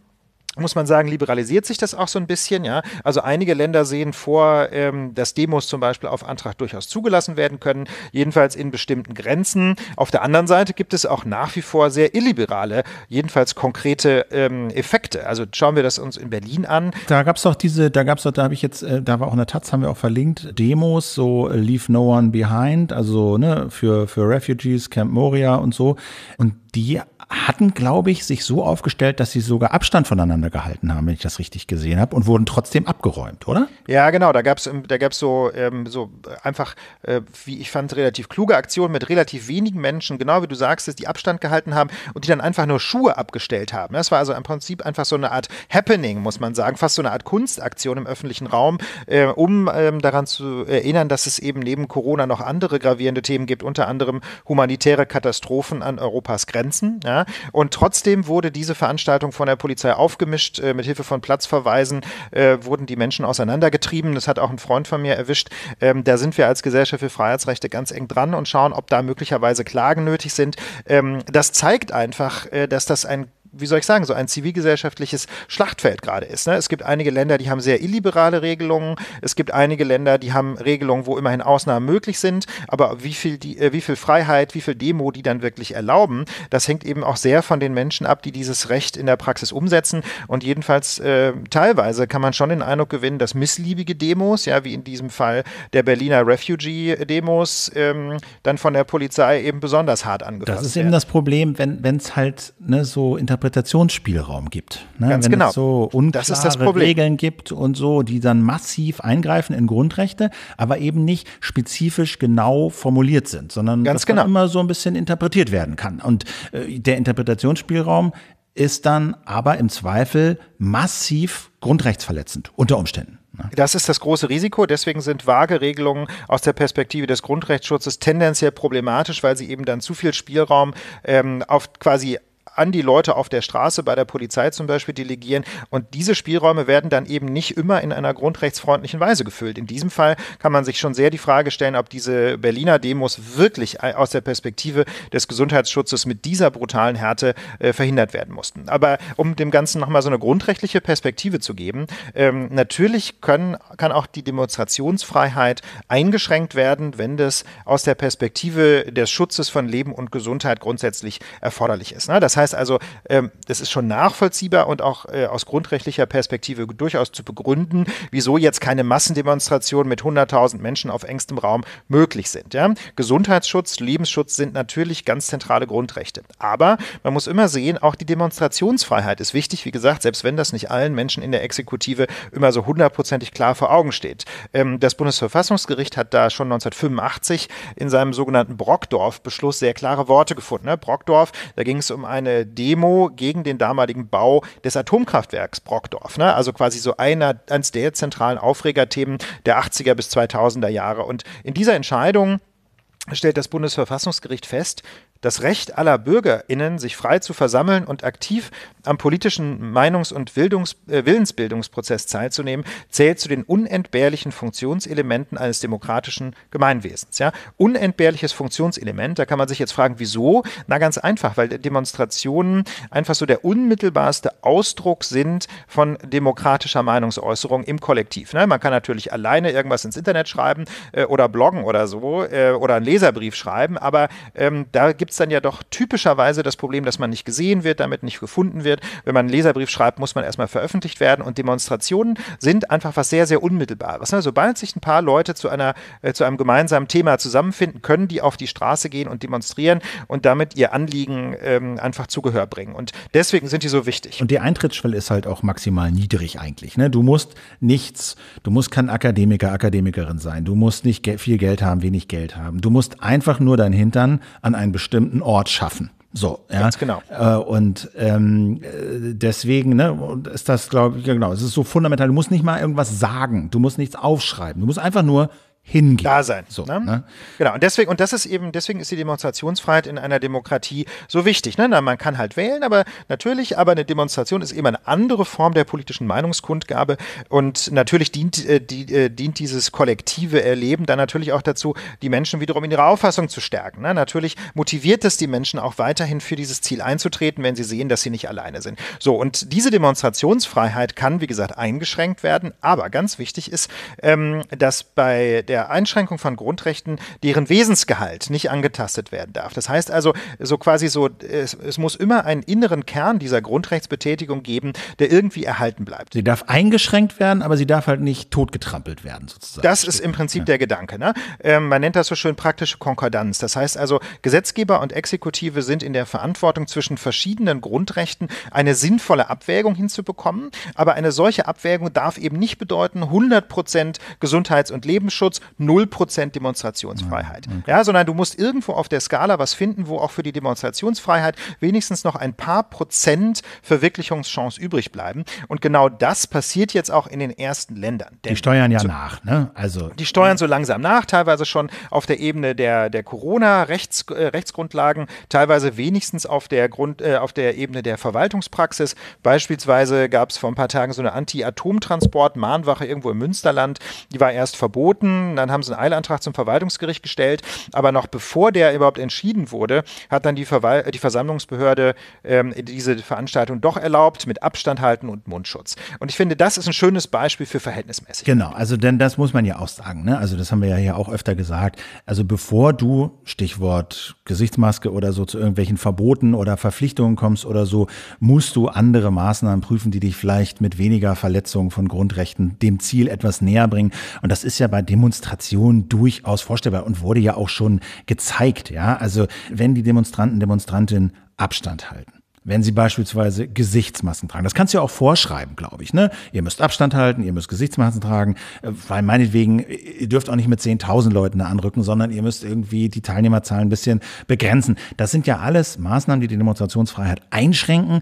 muss man sagen, liberalisiert sich das auch so ein bisschen. Ja? Also einige Länder sehen vor, ähm, dass Demos zum Beispiel auf Antrag durchaus zugelassen werden können, jedenfalls in bestimmten Grenzen. Auf der anderen Seite gibt es auch nach wie vor sehr illiberale, jedenfalls konkrete ähm, Effekte. Also schauen wir das uns in Berlin an. Da gab es doch diese, da gab es doch, da habe ich jetzt, äh, da war auch eine Taz, haben wir auch verlinkt, Demos, so äh, Leave No One Behind, also ne, für, für Refugees, Camp Moria und so. Und die hatten, glaube ich, sich so aufgestellt, dass sie sogar Abstand voneinander gehalten haben, wenn ich das richtig gesehen habe, und wurden trotzdem abgeräumt, oder? Ja, genau. Da gab es ähm, da gab's so, ähm, so äh, einfach, äh, wie ich fand, relativ kluge Aktionen mit relativ wenigen Menschen, genau wie du sagst, die Abstand gehalten haben und die dann einfach nur Schuhe abgestellt haben. Das war also im Prinzip einfach so eine Art Happening, muss man sagen, fast so eine Art Kunstaktion im öffentlichen Raum, äh, um ähm, daran zu erinnern, dass es eben neben Corona noch andere gravierende Themen gibt, unter anderem humanitäre Katastrophen an Europas Grenzen. Ja? Und trotzdem wurde diese Veranstaltung von der Polizei aufgemischt. Äh, mit Hilfe von Platzverweisen äh, wurden die Menschen auseinandergetrieben. Das hat auch ein Freund von mir erwischt. Ähm, da sind wir als Gesellschaft für Freiheitsrechte ganz eng dran und schauen, ob da möglicherweise Klagen nötig sind. Ähm, das zeigt einfach, äh, dass das ein wie soll ich sagen, so ein zivilgesellschaftliches Schlachtfeld gerade ist. Ne? Es gibt einige Länder, die haben sehr illiberale Regelungen. Es gibt einige Länder, die haben Regelungen, wo immerhin Ausnahmen möglich sind. Aber wie viel, die, äh, wie viel Freiheit, wie viel Demo die dann wirklich erlauben, das hängt eben auch sehr von den Menschen ab, die dieses Recht in der Praxis umsetzen. Und jedenfalls äh, teilweise kann man schon den Eindruck gewinnen, dass missliebige Demos, ja, wie in diesem Fall der Berliner Refugee-Demos, ähm, dann von der Polizei eben besonders hart angefasst werden. Das ist eben das Problem, wenn es halt ne, so interpretiert Interpretationsspielraum gibt. Ne? Ganz Wenn genau. es so unklare das Regeln gibt und so, die dann massiv eingreifen in Grundrechte, aber eben nicht spezifisch genau formuliert sind, sondern Ganz genau. immer so ein bisschen interpretiert werden kann. Und äh, der Interpretationsspielraum ist dann aber im Zweifel massiv grundrechtsverletzend unter Umständen. Ne? Das ist das große Risiko. Deswegen sind vage Regelungen aus der Perspektive des Grundrechtsschutzes tendenziell problematisch, weil sie eben dann zu viel Spielraum ähm, auf quasi an die Leute auf der Straße, bei der Polizei zum Beispiel delegieren. Und diese Spielräume werden dann eben nicht immer in einer grundrechtsfreundlichen Weise gefüllt. In diesem Fall kann man sich schon sehr die Frage stellen, ob diese Berliner Demos wirklich aus der Perspektive des Gesundheitsschutzes mit dieser brutalen Härte äh, verhindert werden mussten. Aber um dem Ganzen nochmal so eine grundrechtliche Perspektive zu geben, ähm, natürlich können, kann auch die Demonstrationsfreiheit eingeschränkt werden, wenn das aus der Perspektive des Schutzes von Leben und Gesundheit grundsätzlich erforderlich ist. Ne? Das heißt, heißt also, ähm, das ist schon nachvollziehbar und auch äh, aus grundrechtlicher Perspektive durchaus zu begründen, wieso jetzt keine Massendemonstrationen mit 100.000 Menschen auf engstem Raum möglich sind. Ja? Gesundheitsschutz, Lebensschutz sind natürlich ganz zentrale Grundrechte. Aber man muss immer sehen, auch die Demonstrationsfreiheit ist wichtig. Wie gesagt, selbst wenn das nicht allen Menschen in der Exekutive immer so hundertprozentig klar vor Augen steht. Ähm, das Bundesverfassungsgericht hat da schon 1985 in seinem sogenannten Brockdorf-Beschluss sehr klare Worte gefunden. Ne? Brockdorf, da ging es um eine eine Demo gegen den damaligen Bau des Atomkraftwerks Brockdorf. Ne? Also quasi so einer, eines der zentralen Aufregerthemen der 80er bis 2000er Jahre. Und in dieser Entscheidung stellt das Bundesverfassungsgericht fest, das Recht aller BürgerInnen, sich frei zu versammeln und aktiv am politischen Meinungs- und Bildungs äh, Willensbildungsprozess teilzunehmen, zählt zu den unentbehrlichen Funktionselementen eines demokratischen Gemeinwesens. Ja? Unentbehrliches Funktionselement, da kann man sich jetzt fragen, wieso? Na, ganz einfach, weil Demonstrationen einfach so der unmittelbarste Ausdruck sind von demokratischer Meinungsäußerung im Kollektiv. Ne? Man kann natürlich alleine irgendwas ins Internet schreiben äh, oder bloggen oder so äh, oder einen Leserbrief schreiben, aber ähm, da gibt gibt es dann ja doch typischerweise das Problem, dass man nicht gesehen wird, damit nicht gefunden wird. Wenn man einen Leserbrief schreibt, muss man erstmal veröffentlicht werden und Demonstrationen sind einfach was sehr, sehr Unmittelbares. Ne? Sobald sich ein paar Leute zu, einer, äh, zu einem gemeinsamen Thema zusammenfinden, können die auf die Straße gehen und demonstrieren und damit ihr Anliegen ähm, einfach zu Gehör bringen. Und deswegen sind die so wichtig. Und die Eintrittsschwelle ist halt auch maximal niedrig eigentlich. Ne? Du musst nichts, du musst kein Akademiker, Akademikerin sein, du musst nicht viel Geld haben, wenig Geld haben. Du musst einfach nur dein Hintern an einen bestimmten bestimmten Ort schaffen. So, ja. Ganz genau. Äh, und ähm, äh, deswegen ne, ist das, glaube ich, genau, es ist so fundamental. Du musst nicht mal irgendwas sagen, du musst nichts aufschreiben, du musst einfach nur hingehen. Da sein. So, ne? Ne? Genau. Und deswegen, und das ist eben, deswegen ist die Demonstrationsfreiheit in einer Demokratie so wichtig. Ne? Na, man kann halt wählen, aber natürlich, aber eine Demonstration ist eben eine andere Form der politischen Meinungskundgabe. Und natürlich dient, äh, die, äh, dient dieses kollektive Erleben dann natürlich auch dazu, die Menschen wiederum in ihrer Auffassung zu stärken. Ne? Natürlich motiviert es die Menschen auch weiterhin für dieses Ziel einzutreten, wenn sie sehen, dass sie nicht alleine sind. So, und diese Demonstrationsfreiheit kann, wie gesagt, eingeschränkt werden. Aber ganz wichtig ist, ähm, dass bei der der Einschränkung von Grundrechten deren Wesensgehalt nicht angetastet werden darf. Das heißt also, so quasi so, es, es muss immer einen inneren Kern dieser Grundrechtsbetätigung geben, der irgendwie erhalten bleibt. Sie darf eingeschränkt werden, aber sie darf halt nicht totgetrampelt werden, sozusagen. Das ist im Prinzip ja. der Gedanke. Ne? Ähm, man nennt das so schön praktische Konkordanz. Das heißt also, Gesetzgeber und Exekutive sind in der Verantwortung, zwischen verschiedenen Grundrechten eine sinnvolle Abwägung hinzubekommen. Aber eine solche Abwägung darf eben nicht bedeuten, 100 Prozent Gesundheits- und Lebensschutz, 0% Demonstrationsfreiheit. Okay. Ja, sondern du musst irgendwo auf der Skala was finden, wo auch für die Demonstrationsfreiheit wenigstens noch ein paar Prozent Verwirklichungschance übrig bleiben. Und genau das passiert jetzt auch in den ersten Ländern. Denn die steuern ja so, nach, ne? Also die steuern so langsam nach, teilweise schon auf der Ebene der, der Corona-Rechts, äh, Rechtsgrundlagen, teilweise wenigstens auf der Grund, äh, auf der Ebene der Verwaltungspraxis. Beispielsweise gab es vor ein paar Tagen so eine Anti-Atomtransport-Mahnwache irgendwo im Münsterland. Die war erst verboten, dann haben sie einen Eilantrag zum Verwaltungsgericht gestellt, aber noch bevor der überhaupt entschieden wurde, hat dann die, Verwal äh, die Versammlungsbehörde ähm, diese Veranstaltung doch erlaubt mit Abstand halten und Mundschutz. Und ich finde, das ist ein schönes Beispiel für verhältnismäßig. Genau, also denn das muss man ja auch sagen, ne? also das haben wir ja hier auch öfter gesagt, also bevor du, Stichwort Gesichtsmaske oder so, zu irgendwelchen Verboten oder Verpflichtungen kommst oder so, musst du andere Maßnahmen prüfen, die dich vielleicht mit weniger Verletzungen von Grundrechten dem Ziel etwas näher bringen. Und das ist ja bei Demonstrationen Demonstrationen durchaus vorstellbar und wurde ja auch schon gezeigt. Ja, also wenn die Demonstranten, Demonstrantinnen Abstand halten. Wenn sie beispielsweise Gesichtsmasken tragen. Das kannst du ja auch vorschreiben, glaube ich. Ne? Ihr müsst Abstand halten, ihr müsst Gesichtsmasken tragen, äh, weil meinetwegen, äh, ihr dürft auch nicht mit 10.000 Leuten da anrücken, sondern ihr müsst irgendwie die Teilnehmerzahl ein bisschen begrenzen. Das sind ja alles Maßnahmen, die die Demonstrationsfreiheit einschränken,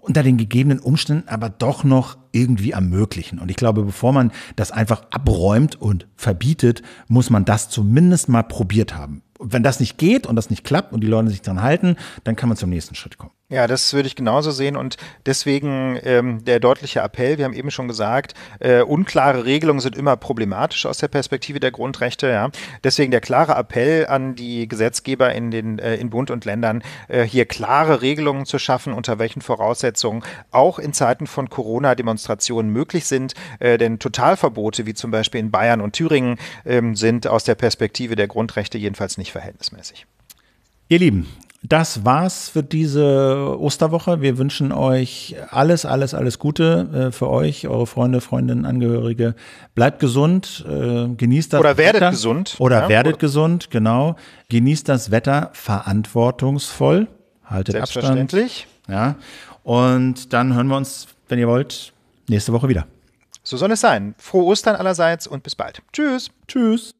unter den gegebenen Umständen aber doch noch irgendwie ermöglichen. Und ich glaube, bevor man das einfach abräumt und verbietet, muss man das zumindest mal probiert haben. Und wenn das nicht geht und das nicht klappt und die Leute sich dran halten, dann kann man zum nächsten Schritt kommen. Ja, das würde ich genauso sehen und deswegen ähm, der deutliche Appell, wir haben eben schon gesagt, äh, unklare Regelungen sind immer problematisch aus der Perspektive der Grundrechte, ja. Deswegen der klare Appell an die Gesetzgeber in den äh, in Bund und Ländern, äh, hier klare Regelungen zu schaffen, unter welchen Voraussetzungen auch in Zeiten von Corona Demonstrationen möglich sind. Äh, denn Totalverbote, wie zum Beispiel in Bayern und Thüringen, ähm, sind aus der Perspektive der Grundrechte jedenfalls nicht verhältnismäßig. Ihr Lieben, das war's für diese Osterwoche. Wir wünschen euch alles, alles, alles Gute äh, für euch, eure Freunde, Freundinnen, Angehörige. Bleibt gesund, äh, genießt das Oder werdet Wetter. gesund. Oder ja, werdet oder? gesund, genau. Genießt das Wetter verantwortungsvoll. Haltet Selbstverständlich. Abstand. Ja. Und dann hören wir uns, wenn ihr wollt, nächste Woche wieder. So soll es sein. Frohe Ostern allerseits und bis bald. Tschüss. Tschüss.